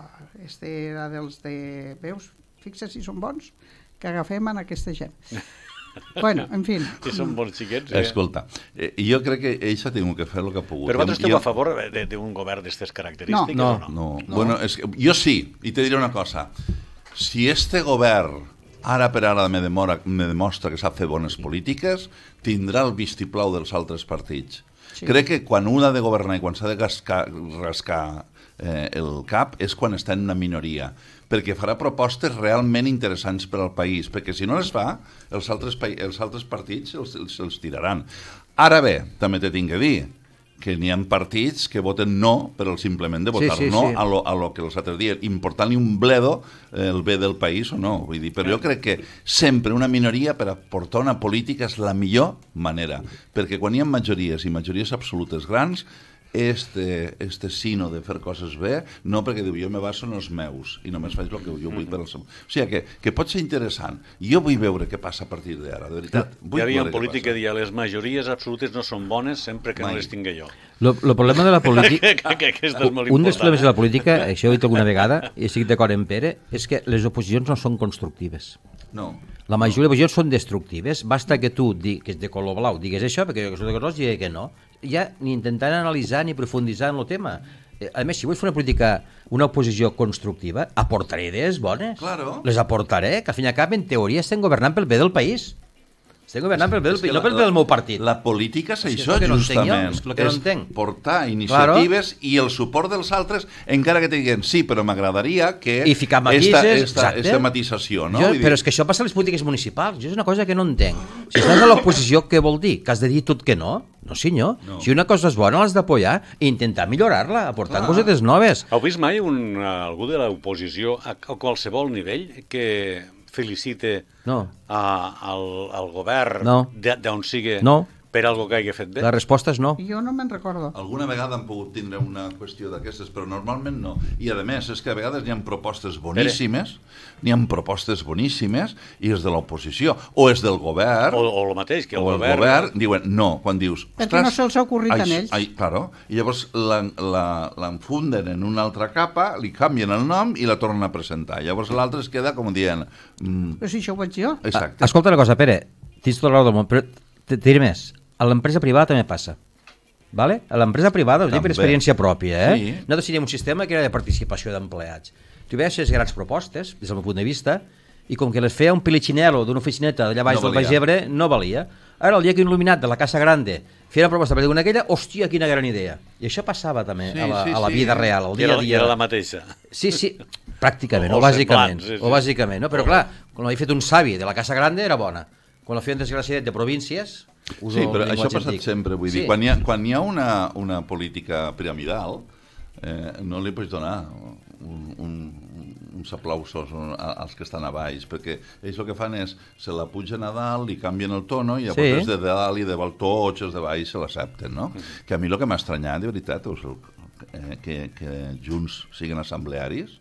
este era dels de... Veus, fixa si són bons, que agafem en aquesta gent. Bueno, en fi.
Que són bons xiquets... Eh? Escolta,
eh, jo crec que ells ha tingut que fer el que ha pogut. Però vosaltres esteu jo... a
favor d'un govern d'aquestes característiques no. No, o
no? No, no. Bueno, és que, jo sí, i te diré una cosa. Si este govern ara per ara me, demora, me demostra que sap fer bones polítiques, tindrà el vistiplau dels altres partits. Sí. Crec que quan un ha de governar i quan s'ha de gascar, rascar eh, el cap és quan està en una minoria perquè farà propostes realment interessants per al país, perquè si no les fa, els altres, els altres partits els, els, els tiraran. Ara bé, també te tinc a dir que n'hi ha partits que voten no per el simplement de votar sí, sí, no sí. A, lo, a lo que els altres dies. Important ni un bledo el bé del país o no. Vull dir, però jo crec que sempre una minoria per aportar una política és la millor manera. Perquè quan hi ha majories i majories absolutes grans, este, este sino de fer coses bé, no perquè diu jo me baso en els meus i només faig el que jo vull per al seu... O sigui que, que pot ser interessant. Jo vull veure què passa a partir d'ara, de veritat. Vull Hi havia un
polític que deia les majories absolutes no són bones sempre que Mai. no les tingui jo.
El problema de la política... un dels problemes de la eh? política, això ho he dit alguna vegada, i estic d'acord amb Pere, és que les oposicions no són constructives. No. La majoria no. de oposicions són destructives. Basta que tu, di, que és de color blau, digues això, perquè jo que soc de color i que no ja ni intentant analitzar ni profunditzar en el tema. Eh, a més, si vull fer una política, una oposició constructiva, aportaré idees bones. Claro. Les aportaré, que al fin i al cap, en teoria, estem governant pel bé del país. Estem governant pel bé del, no pel bé del meu partit. La política
és, això, justament. No entenc, és, que no entenc. portar iniciatives claro. i el suport dels altres, encara que diguin, sí, però m'agradaria que... I ficar matises, esta, esta, exacte. Esta matisació, no? Jo, Però és que
això passa a les polítiques municipals, jo és una cosa que no entenc. Si estàs a l'oposició, què vol dir? Que has de dir tot que no? No, senyor. No. Si una cosa és bona, l'has d'apoyar i intentar millorar-la, aportant ah. cosetes noves.
Heu vist mai un, eh, algú de l'oposició a, a qualsevol nivell que felicite no. a, al, al govern no. d'on sigui no per algo que hagi fet bé? La resposta és no.
Jo no me'n recordo. Alguna
vegada han pogut tindre una qüestió d'aquestes, però normalment no. I a més, és que a vegades n'hi ha propostes boníssimes, n'hi ha propostes boníssimes, i és de l'oposició, o és del govern... O, o el mateix, que el, o el govern... govern... Diuen no, quan dius... Perquè no se'ls ha ocorrit a ells. Ai, claro. I llavors l'enfunden en una altra capa, li canvien el nom i la tornen a presentar. Llavors l'altre es queda com dient... Mm... Però
si això ho vaig jo. Exacte. A, escolta una cosa, Pere, tens tot la raó del món, però t'hi més a l'empresa privada també passa. Vale? A l'empresa privada, us dic per experiència pròpia, eh? Sí. Nosaltres teníem un sistema que era de participació d'empleats. Tu veies les grans propostes, des del meu punt de vista, i com que les feia un pilichinelo d'una oficineta d'allà baix no del Baix Ebre, no valia. Ara, el dia que un il·luminat de la Casa Grande feia la proposta per una aquella, hòstia, quina gran idea. I això passava també sí, a, la, sí, a la vida sí. real, al dia a dia. Era la mateixa. Sí, sí, pràcticament, o, o bàsicament. Plans, sí, sí. O bàsicament, no? Però clar, quan l'havia fet un savi de la Casa Grande era bona. Quan la feien desgraciat de províncies, Uso sí, però això ha passat antic.
sempre. Vull sí. dir, quan hi ha, quan hi ha una, una política piramidal, eh, no li pots donar un, un, uns aplausos als que estan a baix, perquè ells el que fan és, se la pugen a dalt, li canvien el tono, i llavors sí. de dalt i de dalt tots els de baix se l'accepten, no? Mm. Que a mi el que m'ha estranyat, de veritat, és el, eh, que, que Junts siguin assemblearis,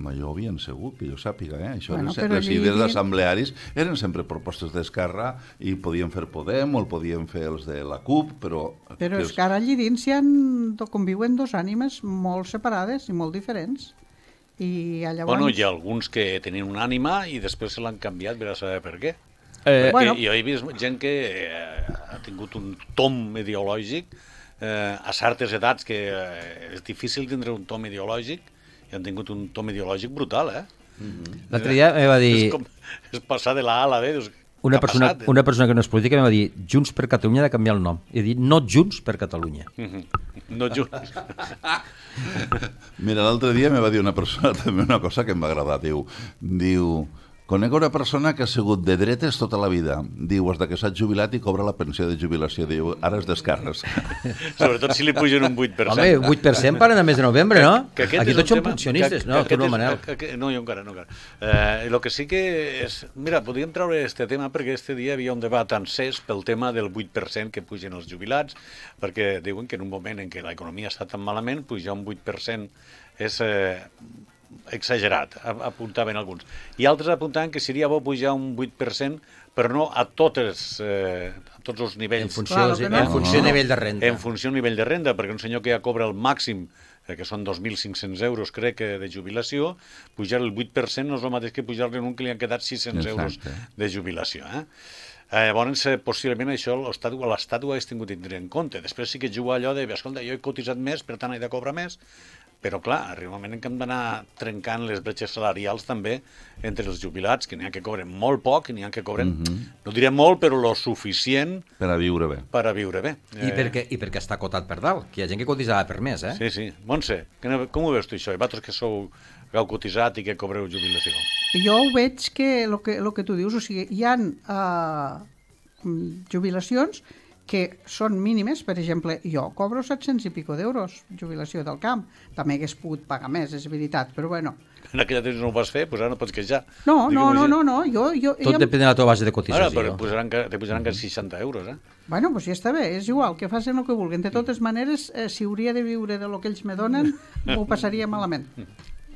Mai ho havien segut, que jo sàpiga, eh? Això bueno, eren, les idees d'assemblearis assemblearis eren sempre propostes d'Esquerra i podien fer Podem o el podien fer els de
la CUP, però... Però és que
ara allí dins hi han, conviuen dos ànimes molt separades i molt diferents. I llavors... Bueno, hi ha
alguns que tenien una ànima i després se l'han canviat, per a saber per què. Eh, bueno. Jo he vist gent que eh, ha tingut un tom ideològic eh, a certes edats que eh, és difícil tindre un tom ideològic i han tingut un to mediològic brutal, eh? Mm -hmm. L'altre dia em va dir... És, com, és passar de la A a la B, dius,
una persona, passat, eh? una persona que no és política em va dir Junts per Catalunya ha de canviar el nom. I he dit no Junts per Catalunya.
Mm -hmm. No Junts.
Mira, l'altre dia me va dir una persona també una cosa que em va agradar. Diu, diu Conec una persona que ha sigut de dretes tota la vida. Diu, de que s'ha jubilat i cobra la pensió de jubilació. Diu, ara és d'esquerres.
Sobretot si li pugen un 8%. Home, 8%
paren a mes de novembre, no? Que,
que Aquí tots són tema, pensionistes, que, no? que, no, Manel. Que, que, no, jo encara, no encara. Eh, lo que sí que és... Mira, podríem treure este tema perquè este dia havia un debat encès pel tema del 8% que pugen els jubilats, perquè diuen que en un moment en què l'economia està tan malament, pujar un 8% és eh, exagerat, apuntaven alguns. I altres apuntaven que seria bo pujar un 8%, però no a, totes, eh, a tots els nivells. En funció, Clar, sí, en funció no. nivell de renda. En funció nivell de renda, perquè un senyor que ja cobra el màxim eh, que són 2.500 euros, crec, que eh, de jubilació, pujar el 8% no és el mateix que pujar-li en un que li han quedat 600 Exacte. euros de jubilació. Eh? Eh, llavors, eh, possiblement això l'estàtua l'estàtua és tingut tindre en compte. Després sí que juga allò de, escolta, jo he cotitzat més, per tant he de cobrar més, però, clar, arriba un moment en què hem d'anar trencant les bretxes salarials també entre els jubilats, que n'hi ha que cobren molt poc, n'hi ha que cobren, mm -hmm. no diré molt, però lo suficient... Per a viure bé. Per a viure bé. I, eh... perquè, I perquè està cotat per dalt, que hi ha gent que cotitzava per més, eh? Sí, sí. Montse, que, com ho veus tu, això? I vosaltres que sou que heu cotitzat i que cobreu jubilació.
Jo ho veig que el que, lo que tu dius, o sigui, hi ha uh, eh, jubilacions que són mínimes, per exemple, jo cobro 700 i pico d'euros, jubilació del camp. També hagués pogut pagar més, és veritat, però bueno.
En aquella temps no ho vas fer, doncs ara no pots queixar. No, no, no, no,
no, jo... jo Tot ja... depèn de la teva
base de cotització. Ara, però posaran que, te posaran que 60 euros, eh?
Bueno, doncs ja està bé, és igual, que facin el que vulguin. De totes maneres, eh, si hauria de viure de lo que ells me donen, ho passaria malament.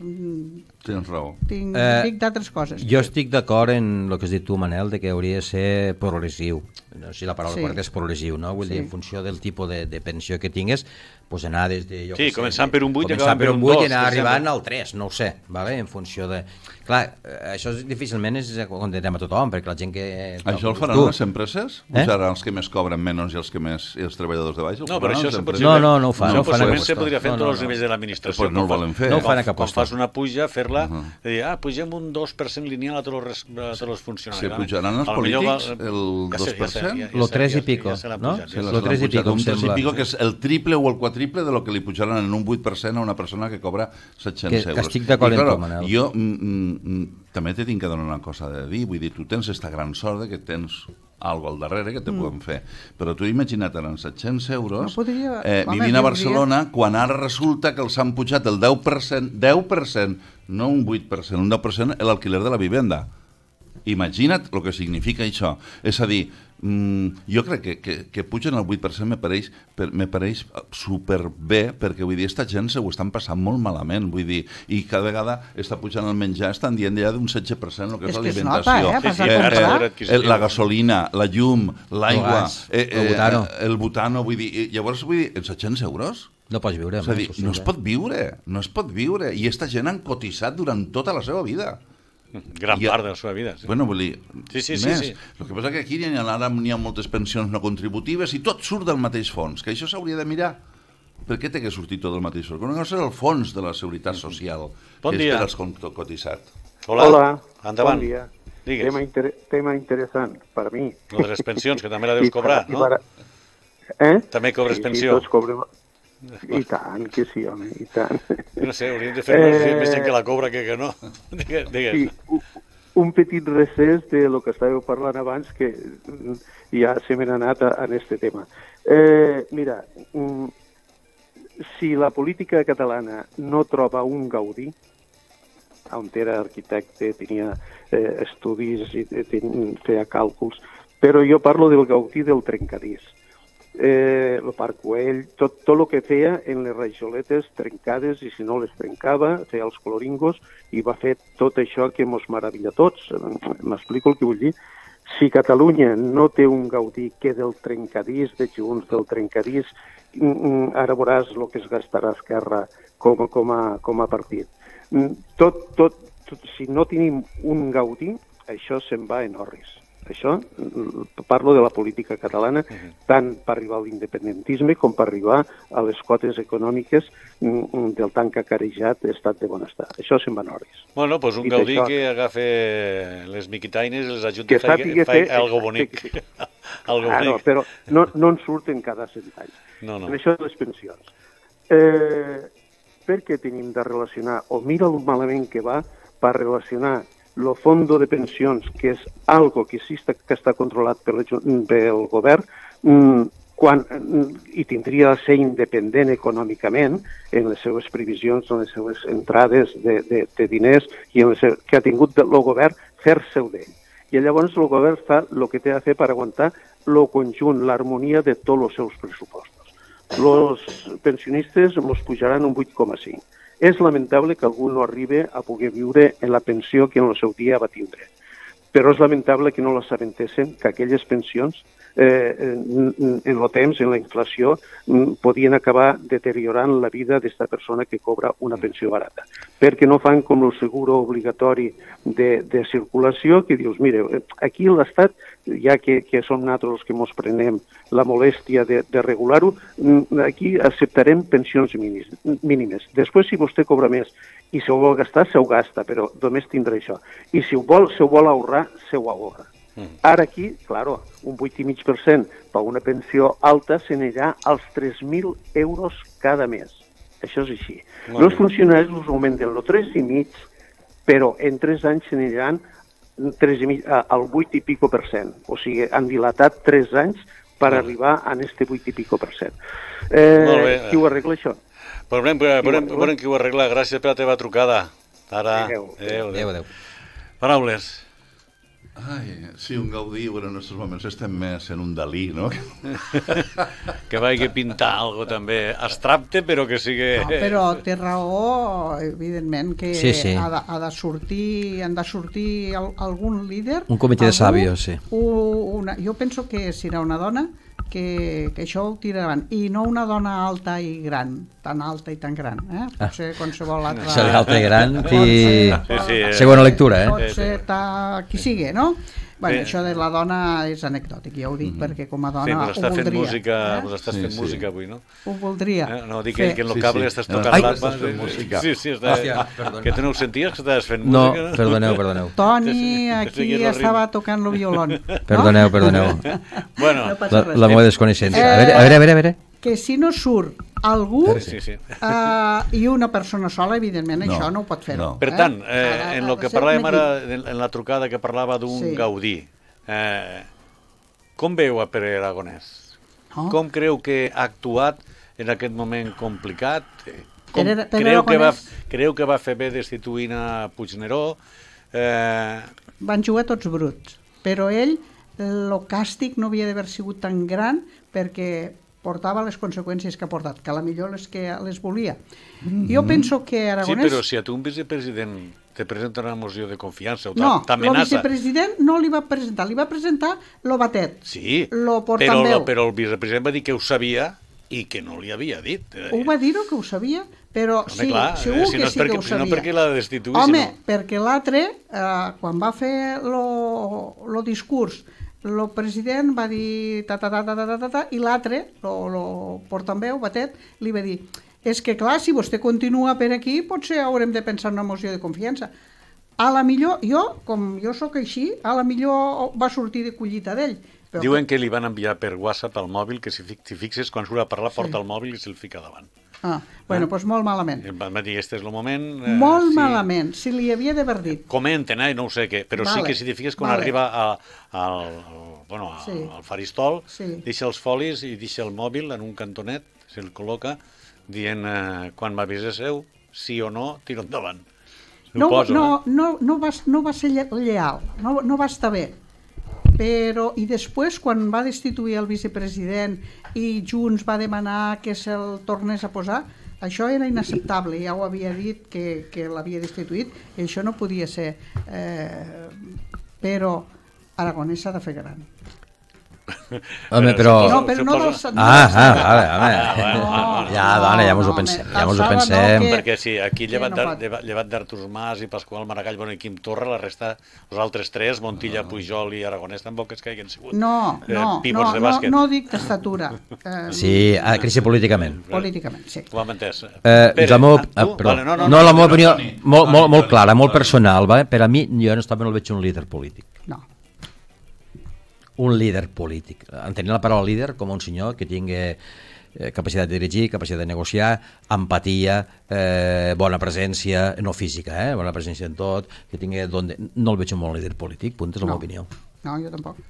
Mm.
Tens raó. Tinc, eh, tinc d'altres coses. Jo estic d'acord en el que has dit tu, Manel, de que hauria de ser progressiu. No sé si la paraula sí. correcta és progressiu, no? Vull sí. dir, en funció del tipus de, de pensió que tingues, pues anar des de... Jo sí, començant per un 8 i acabant per un 8 i anar arribant al 3, no ho sé, vale? en funció de... Clar, eh, això és, difícilment és contentem a tothom, perquè la gent que... Eh, això el faran tu. les empreses? Eh? Posaran els que més cobren menys i els que
més i els treballadors de baix? No, però això se no, no, no ho fan. No, no ho fan se podria fer en tots els nivells de l'administració. Pues no ho volen
fer. No ho fan a cap Quan fas una puja, fer-la, uh -huh. ah, pugem un 2% lineal a tots els, a tots els funcionaris. Si pujaran els polítics el 2%? Lo 3 i pico, no?
Lo 3 i pico, em sembla. Lo 3 i
pico, que és el triple o el 4 triple de lo que li pujaran en un 8% a una persona que cobra 700 que, euros. Que estic d'acord amb tu, Manel. Jo mm, mm, mm també te tinc que donar una cosa de dir, vull dir, tu tens esta gran sort que tens algo al darrere que te mm. poden fer. Però tu imagina't, en 700 euros no podria, eh, home, vivint a Barcelona, dia... quan ara resulta que els han pujat el 10%, 10%, no un 8%, un 10%, l'alquiler de la vivenda. Imagina't el que significa això. És a dir, Mm, jo crec que, que, que pugen al 8% me pareix, per, me pareix superbé, perquè vull dir, esta gent se ho estan passant molt malament, vull dir, i cada vegada està pujant el menjar, estan dient ja d'un 16% el que és, és l'alimentació. Eh? Eh eh, eh, eh, eh, la gasolina, la llum, l'aigua, eh, eh, el, eh, butano. el butano, vull dir, llavors vull dir, en 700 euros? No pots viure. És a dir, no es pot viure, no es pot viure, i esta gent han cotitzat durant tota la seva vida.
Gran part de la seva vida.
Sí. Bueno, vull dir, sí, sí, més. Sí, sí. El que passa que aquí ara n'hi ha moltes pensions no contributives i tot surt del mateix fons, que això s'hauria de mirar. Per què té que sortir tot del mateix fons? Una cosa és el fons de la Seguretat mm-hmm. Social, bon que dia. és per als cotitzat. Hola. Hola, endavant. Bon dia.
Tema, inter tema interessant per mi. Les pensions,
que també la deus cobrar, no? Eh? També cobres pensió. I, i tots cobrem,
i tant, que sí, home, i tant.
No sé, hauríem de fer eh... més gent que la cobra que, que no. Digues. Sí,
un petit recés de lo que estàveu parlant abans, que mm, ja se m'han anat a, en este tema. Eh, mira, mm, si la política catalana no troba un Gaudí, on era arquitecte, tenia eh, estudis i feia eh, càlculs, però jo parlo del Gaudí del trencadís eh, el parcuell, tot, tot el que feia en les rajoletes trencades i si no les trencava, feia els coloringos i va fer tot això que mos meravella a tots. Eh, m'explico el que vull dir. Si Catalunya no té un Gaudí que del trencadís, de Junts, del trencadís, mm, mm, ara veuràs el que es gastarà Esquerra com, com, a, com a partit. Mm, tot, tot, tot, si no tenim un Gaudí, això se'n va en orris. Això parlo de la política catalana tant per arribar a l'independentisme com per arribar a les quotes econòmiques mm, mm, del tan cacarejat estat de benestar. Això se'n van hores.
Bueno, doncs un Gaudí això, que agafe les miquitaines i les ajunta que fa, fa fer, algo bonic. Que, algo ah, bonic. No, però
no, no en surten cada cent anys. No, no. això de les pensions. Eh, per què tenim de relacionar, o mira el malament que va, per relacionar el fondo de pensions, que és algo que sí que està controlat pel, pel govern, mm, quan, mm, i tindria de ser independent econòmicament en les seues previsions, en les seues entrades de, de, de diners i en seu, que ha tingut el govern fer ho d'ell. I llavors el govern fa el que té a fer per aguantar el conjunt, l'harmonia de tots els seus pressupostos. Els pensionistes els pujaran un 8,5 és lamentable que algú no arribi a poder viure en la pensió que en el seu dia va tindre, però és lamentable que no la s'aventessin que aquelles pensions eh, en, en el temps, en la inflació, mm, podien acabar deteriorant la vida d'esta persona que cobra una mm. pensió barata. Perquè no fan com el seguro obligatori de, de circulació, que dius, mire, eh, aquí l'Estat, ja que, que som nosaltres els que ens prenem la molèstia de, de regular-ho, mm, aquí acceptarem pensions mínimes, mínimes. Després, si vostè cobra més i se ho vol gastar, se ho gasta, però només tindrà això. I si ho vol, se ho vol ahorrar, se ho ahorra. Mm. Ara aquí, claro, un 8,5% per una pensió alta n'anirà als 3.000 euros cada mes. Això és així. Molt no els funcionaris us augmenten el 3,5, però en 3 anys n'aniran al 8 i pico per cent. O sigui, han dilatat 3 anys per mm. arribar a aquest 8 i pico per cent. Eh, Molt bé. Qui ho arregla, això?
Veurem, veurem, veurem qui ho arregla. Gràcies per la teva trucada. Ara, adéu. Adéu, adéu. adéu. adéu. Paraules.
Ai, sí,
un Gaudí, bueno, en aquests
moments estem més en un Dalí, no?
que vagi a pintar algo també abstracte, però que sigui... No, però
té raó, evidentment, que sí, sí. Ha, de, ha de sortir, han de sortir algun líder... Un comitè algú, de sàvios, sí. Una, jo penso que serà una dona, que, que això ho tira davant. I no una dona alta i gran, tan alta i tan gran. Eh? Ah. Pot ser qualsevol altra... Ser alta i gran, i... Sí, sí, eh? segona lectura. Eh? Pot ser ta... qui sigui, no? Bueno, Bé. això de la dona és anecdòtic, ja ho dic, mm -hmm. perquè com a dona sí, està ho fent Música, eh? estàs sí, fent sí. música avui, no? Ho voldria. Eh? No, dic que, que en el cable sí, sí. estàs ah. tocant Ai, estàs música. Sí, sí, està... Hòstia, perdona. que tu no ho
senties, que estàs fent música? No, perdoneu, perdoneu.
Toni aquí estava tocant el violon. Perdoneu, perdoneu. bueno, no la, la meva desconeixença. Eh, a veure, a veure, a veure. Eh, que si no surt algú sí, sí. Uh, i una persona sola, evidentment, no, això no ho pot fer. No. Per tant, eh, eh en el que parlàvem ara,
en la trucada que parlava d'un sí. Gaudí, eh, com veu a Pere Aragonès? No. Com creu que ha actuat en aquest moment complicat?
Com Pere, Pere creu, Aragonès... que va,
creu que va fer bé destituint a Puigneró? Eh...
Van jugar tots bruts, però ell el càstig no havia d'haver sigut tan gran perquè portava les conseqüències que ha portat, que a la millor les que les volia. Mm -hmm. Jo penso que Aragonès... Sí, però
si a tu un vicepresident te presenta una moció de confiança o no, t'amenaça... No, el vicepresident
no li va presentar, li va presentar lo batet, sí, lo portaveu. Però,
però el vicepresident va dir que ho sabia i que no li havia dit. Eh, ho
va dir que ho sabia? Però Home, sí, clar, segur eh, si que no sí perquè, que ho sabia. Si no perquè la
destituir. Home, sinó...
perquè l'altre, eh, quan va fer lo, lo discurs el president va dir ta ta ta ta ta ta, ta, ta i l'altre, el portaveu, Batet, li va dir és que clar, si vostè continua per aquí potser haurem de pensar una moció de confiança. A la millor, jo, com jo sóc així, a la millor va sortir de collita d'ell. Diuen
que li van enviar per WhatsApp al mòbil, que si fixes, quan surt a parlar porta sí. el mòbil i se'l fica davant.
Ah, bueno, ah. doncs ah. pues
molt malament. Van dir, este és el moment... Eh, molt si...
malament, si li havia d'haver dit.
Comenten, eh, no ho sé què, però vale. sí que si t'hi fiques, quan vale. arriba a, al, al, bueno, a, sí. al faristol, sí. deixa els folis i deixa el mòbil en un cantonet, se'l col·loca, dient, eh, quan m'aviseseu, sí o no, tiro endavant.
No, poso, no, eh? no, no, va, no va ser lleal, no, no va estar bé però i després quan va destituir el vicepresident i Junts va demanar que se'l tornés a posar, això era inacceptable, ja ho havia dit que, que l'havia destituït, i això no podia ser. Eh, però Aragonès s'ha de fer gran.
Home,
però...
No, però no dels Ah, ah,
vale, home. Ah, ah, ja, dona, ja mos ho pensem, ja mos ho pensem. Perquè
sí, aquí llevat, llevat, d'Artur Mas i Pasqual Maragall, bueno, i Quim Torra, la resta, els altres tres, Montilla, ah. Pujol i Aragonès, tampoc és que hagin sigut no, eh, no, no, de bàsquet. No, no dic
d'estatura. Eh,
sí, a crisi políticament.
Políticament, sí. Ho hem entès. Eh,
Pere, la meva, no, la meva opinió, molt, molt, clara, molt personal, va? per a mi, jo no estava en el veig un líder polític. No un líder polític. Entenent la paraula líder com un senyor que tingui eh, capacitat de dirigir, capacitat de negociar, empatia, eh, bona presència, no física, eh, bona presència en tot, que tingui Donde... No el veig un bon líder polític, punt, és la no. meva opinió. No, jo tampoc.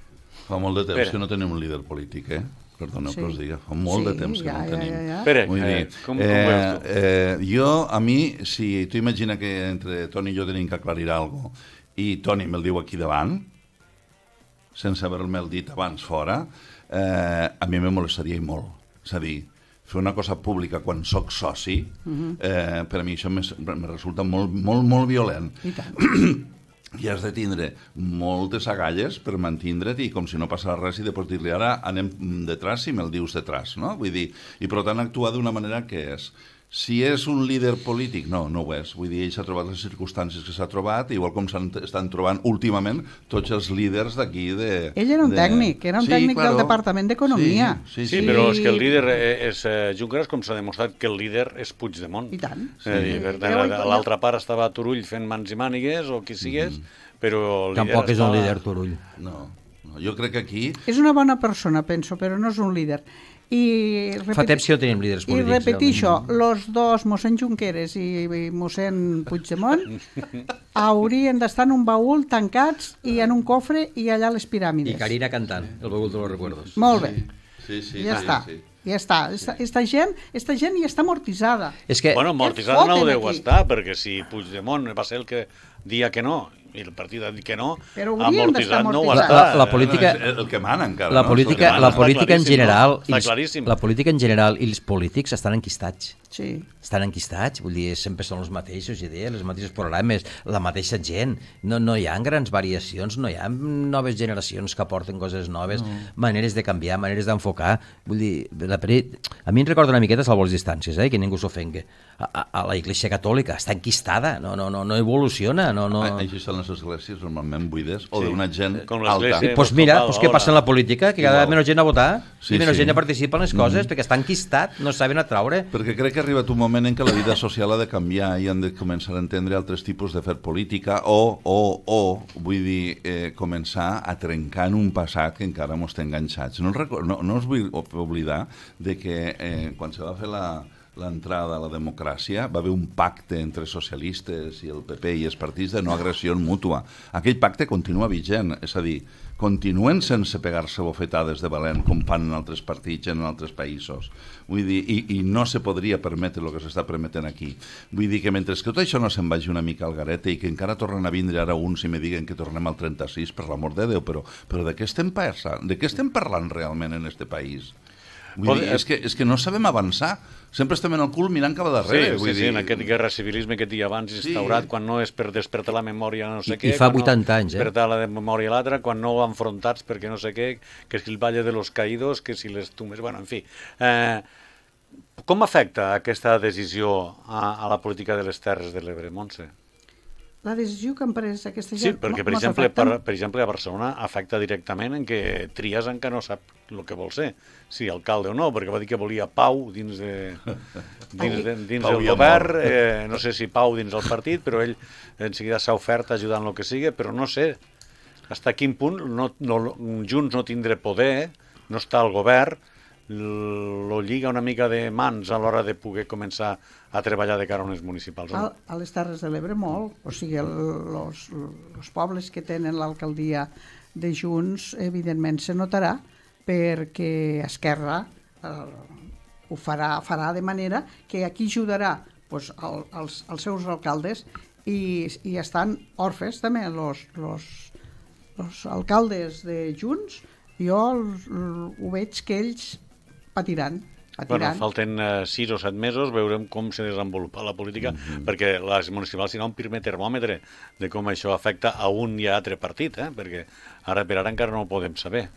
Fa molt de temps Pere. que no tenim un líder polític, eh? Perdoneu sí. però us digui,
fa molt sí, de temps que ja, no tenim. Ja, ja, ja. Pere, Vull eh, dir, eh, com, com eh,
eh, jo, a mi, si tu imagina que entre Toni i jo tenim que aclarir alguna cosa, i Toni me'l diu aquí davant, sense haver-me el dit abans fora, eh, a mi me molestaria i molt. És a dir, fer una cosa pública quan sóc soci, uh mhm. -huh. eh, per a mi això me resulta molt, molt, molt violent.
I tant.
i has de tindre moltes agalles per mantindre't i com si no passarà res i després dir-li ara anem detrás i me'l dius detrás, no? Vull dir, i per tant actuar d'una manera que és si és un líder polític, no, no ho és. Vull dir, ell s'ha trobat les circumstàncies que s'ha trobat, igual com s'estan trobant últimament tots
els líders d'aquí de... Ell era un de... tècnic, era un sí, tècnic claro. del
Departament d'Economia.
Sí, sí, sí, sí, però és que el líder eh, és eh, Junqueras, com s'ha demostrat que el líder és Puigdemont. I tant. Sí. Eh, per tant, l'altra part estava a Turull fent mans i mànigues o qui sigues, mm -hmm. però... El Tampoc és estava... un líder
Turull. No.
no, jo crec que aquí...
És una bona persona, penso, però no és un líder. I repeti... Fa temps que no
tenim líders polítics. I repetir això,
los dos, mossèn Junqueras i, i mossèn Puigdemont, haurien d'estar en un baúl tancats i en un cofre i allà a les piràmides. I
Carina cantant, el baúl de los recuerdos. Molt bé. Sí, sí, ja sí, està. Sí.
Ja està, esta, esta, gent, esta gent ja està amortitzada. És que, bueno, amortitzada no ho deu aquí.
estar,
perquè si Puigdemont va ser el que dia que no i el partit ha dit que no, però amortitzat no ho La, la política, el que mana encara. La política, no? la política en general, no?
la política en general i els polítics estan enquistats. Sí. Estan enquistats, vull dir, sempre són els mateixos idees, els mateixos programes, la mateixa gent. No, no hi ha grans variacions, no hi ha noves generacions que aporten coses noves, no. maneres de canviar, maneres d'enfocar. Vull dir, la peri... a mi em recorda una miqueta salvo les distàncies, eh, que ningú s'ofengui a, a la Iglesia Catòlica, està enquistada, no, no, no, no evoluciona. No, no... Així ah, són les esglésies normalment buides o sí. d'una gent Com alta. Doncs pues mira, pues què passa en la política? Que cada vegada menys gent a votar sí, i menys sí. gent a participar en les coses mm. -hmm. perquè està enquistat, no saben atraure.
Perquè crec que ha arribat un moment en què la vida social ha de canviar i han de començar a entendre altres tipus de fer política o, o, o vull dir, eh, començar a trencar en un passat que encara mos té enganxats. No, no, no us vull oblidar de que eh, quan se va fer la, l'entrada a la democràcia, va haver un pacte entre socialistes i el PP i els partits de no agressió mútua. Aquell pacte continua vigent, és a dir, continuen sense pegar-se bofetades de valent com fan en altres partits en altres països. Vull dir, i, i no se podria permetre el que s'està permetent aquí. Vull dir que mentre que tot això no se'n vagi una mica al garete i que encara tornen a vindre ara uns i me diguen que tornem al 36, per l'amor de Déu, però, però de què estem De què estem parlant realment en este país? Vull dir, és, eh, que, és que no sabem avançar. Sempre estem en el cul mirant cap a darrere. Sí, vull sí, dir... sí, en
aquest guerra civilisme que hi abans instaurat, sí. quan no és per despertar la memòria no sé I, què... I fa 80 no anys, eh? Despertar la memòria a l'altra, quan no enfrontats perquè no sé què, que si el Valle de los Caídos, que si les tumes... Bueno, en fi... Eh, com afecta aquesta decisió a, a la política de les Terres de l'Ebre, Montse?
la decisió que han pres aquesta gent... Sí, perquè, per exemple, per,
per exemple, a Barcelona afecta directament en que Trias encara no sap el que vol ser, si alcalde o no, perquè va dir que volia pau dins, de, dins, de, dins pau del govern, eh, no sé si pau dins el partit, però ell en seguida s'ha ofert ajudant el que sigui, però no sé fins a quin punt no, no, Junts no tindré poder, no està al govern, lo lliga una mica de mans a l'hora de poder començar a treballar de cara a unes municipals. No?
A, les Terres de l'Ebre molt, o sigui, els pobles que tenen l'alcaldia de Junts, evidentment se notarà, perquè Esquerra eh, ho farà, farà de manera que aquí ajudarà pues, el, els, els seus alcaldes i, i estan orfes també los, los, los alcaldes de Junts jo ho veig que ells patiran. Bueno,
falten uh, eh, 6 o 7 mesos, veurem com se desenvolupa la política, mm -hmm. perquè les municipals seran un primer termòmetre de com això afecta a un i a altre partit, eh? perquè ara per ara encara no ho podem saber.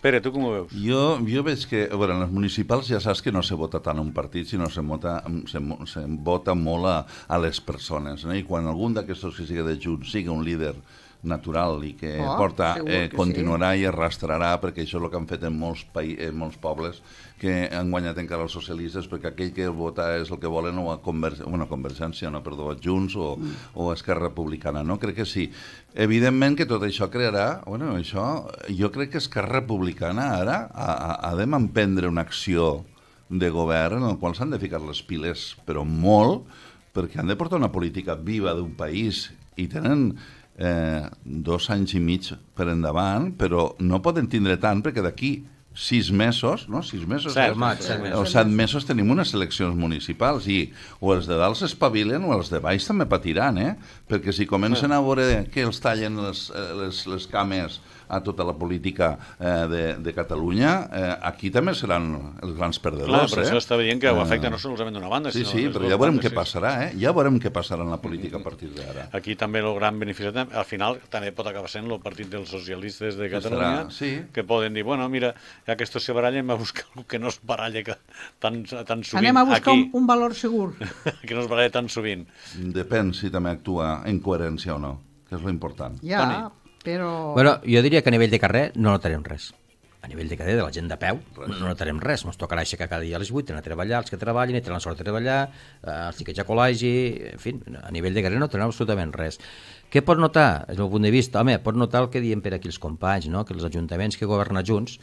Pere, tu com ho veus?
Jo, jo veig que, bueno, en les municipals ja saps que no se vota tant un partit, sinó se vota, se, se vota molt a, a les persones, no? i quan algun d'aquests que sigui de Junts siga un líder natural i que oh, porta, eh, continuarà sí. i arrastrarà, perquè això és el que han fet en molts, paï en molts pobles que han guanyat encara els socialistes perquè aquell que vota és el que volen o a conver bueno, Convergència, no, perdó, Junts o, mm. o Esquerra Republicana, no? Crec que sí. Evidentment que tot això crearà... Bueno, això... Jo crec que Esquerra Republicana ara ha, ha de emprendre una acció de govern en el qual s'han de ficar les piles, però molt, perquè han de portar una política viva d'un país i tenen eh, dos anys i mig per endavant, però no poden tindre tant perquè d'aquí sis mesos, no? Sis mesos. Set, maig, set mesos. O set mesos tenim unes eleccions municipals i o els de dalt s'espavilen o els de baix també patiran, eh? Perquè si comencen a veure que els tallen les, eh, les, les cames a tota la política eh, de, de Catalunya, eh, aquí també seran els grans perdedors. Clar, però eh? això està veient que afecta eh. no solament d'una banda, sí, sinó... Sí, sí, però ja veurem què passarà, eh? Ja veurem què passarà en la política a partir
d'ara. Aquí també el gran beneficiat, al final, també pot acabar sent el partit dels socialistes de Catalunya, que, serà, sí. que poden dir, bueno, mira, ja que esto se barallen, va buscar algú que no es baralla tan, tan sovint. Anem a buscar aquí.
un, un valor segur.
que no es baralla tan sovint.
Depèn si també actua en coherència o no, que és l'important. Ja,
Toni però... Bueno,
jo
diria que a nivell de carrer no notarem res. A nivell de carrer, de la gent de peu, res. no notarem res. Ens tocarà aixecar cada dia a les 8, anar a treballar, els que treballen, i tenen la sort de treballar, eh, els que ja col·legi... En fi, a nivell de carrer no notarem absolutament res. Què pot notar? Des del punt de vista, home, pot notar el que diem per aquí els companys, no? que els ajuntaments que governen junts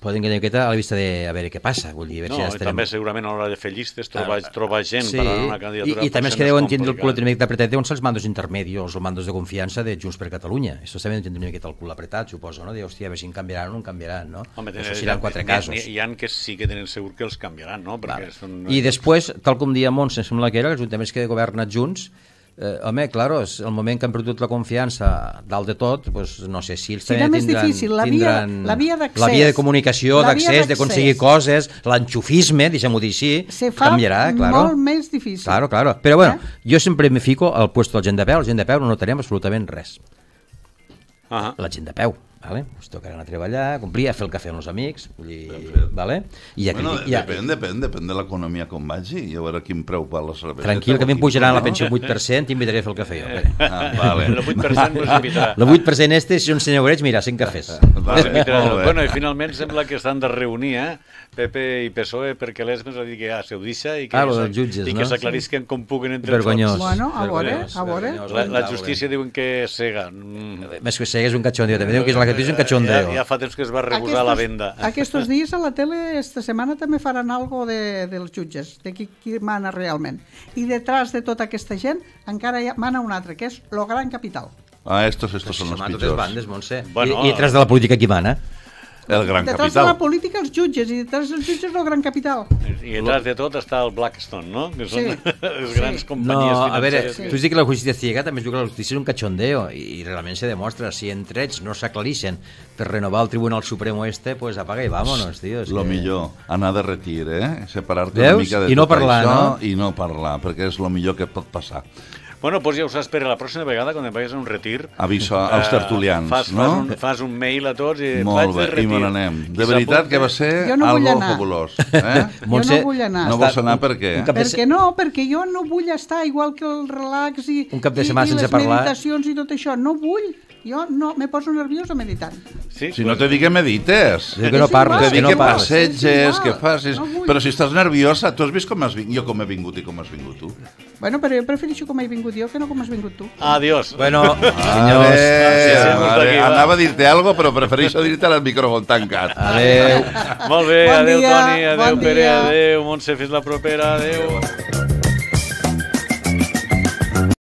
poden quedar una miqueta a la vista de a veure què passa. Vull dir, a veure no, si ja estarem... també
segurament a l'hora de fer llistes troba, ah, troba gent sí. per a una candidatura... I, i també es que deuen tindre el cul una miqueta
apretat, deuen ser els mandos intermedios, els mandos de confiança de Junts per Catalunya. Això també tindre una miqueta el cul apretat, suposo, no? De, hòstia, a veure si en canviaran o no en canviaran, no? Home, tenen, Això eh, seran quatre hi, casos. Hi, hi ha que sí que tenen segur que els canviaran, no? Perquè Val. són... I després, tal com dia Montse, sembla que era, els ajuntaments que governen junts, eh, home, claro, és el moment que han perdut la confiança dalt de tot, doncs, no sé si els sí, també tindran, difícil, la via, la via d'accés, la via de comunicació, d'accés, d'aconseguir coses, l'enxufisme, deixem-ho dir així, Se fa canviarà, claro. molt
més difícil. Claro,
claro. Però bueno, eh? jo sempre me fico al puesto de la gent de peu, la gent de peu no notarem absolutament res. Uh -huh. La gent de peu. Vale? Us toca anar a treballar, complir, a fer el cafè amb els amics, vull dir, doncs vale? I ja,
bueno, ja, depèn, depèn, depèn de l'economia com vagi i a veure quin preu val la cervesa. Tranquil, que a mi em pujaran no? la pensió
8%, t'invitaré a fer el cafè. Jo, eh? ah, vale. El 8% us invitarà. El 8% este, si un senyor mira, 100 cafès. Vale. Bueno, i
finalment sembla que s'han de reunir, eh? PP i PSOE perquè es va dir que ja ah, s'ho deixa i que, ah, i que no? s'aclarisquen sí. com puguen entre Vergonyós.
tots.
Bueno, a veure, a veure. La,
la ah, justícia diuen que és cega. Mm. Més
que cega és un cachondeo, també diuen que és la justícia és un cachondeo. Ja, ja
fa temps que es va rebusar aquestos, la venda.
Aquests dies a la tele, esta setmana també faran algo de, dels jutges, de qui, qui mana realment. I detrás de tota aquesta gent encara hi mana un altre, que és lo gran capital.
Ah, estos,
estos són els pitjors. bandes,
Bueno, I, I tras de
la política qui mana? Eh? El gran detrás capital. de
la política, els jutges, i detrás dels jutges, el gran capital.
I detrás de tot està el Blackstone, no? Que són sí. les grans sí. companyies no, a veure,
sí. tu has que la justícia ciega també diu que la justícia és un cachondeo i, i realment se demostra. Si entre ells no s'aclarixen per renovar el Tribunal Supremo este, pues apaga i vámonos, tio. Lo que...
millor, anar de retir, eh? Separar-te una mica de I no parlar, això, no? I no parlar, perquè és lo millor que pot passar.
Bueno, doncs ja us espero la pròxima vegada, quan em vagis a un retir...
Avisa eh, als tertulians, fas, no? Fas un,
fas un mail a tots i... Molt bé, i me n'anem. De veritat que va ser no algo fabulós.
Eh? Montse, jo no vull anar. Eh? No vols anar per què? De... Perquè
no, perquè jo no vull estar igual que el relax i, un cap de i, i les sense parlar. meditacions i tot això. No vull. Jo no me poso nerviosa meditant. Sí,
si no te di que medites. Sí, que no parles. Te di que, no passeges, que facis... No però si estàs nerviosa, tu has vist com has vingut, jo com he vingut i com has vingut tu.
Bueno, però jo prefereixo com he vingut jo que no com has vingut tu. Adiós. Bueno, senyors... Adéu.
Adéu. Anava a dir-te algo, però prefereixo dir-te al micròfon tancat. Adéu. Molt bé, bon adéu, Toni, adéu,
bon Pere, adéu, Montse, fins la propera, adéu. adéu.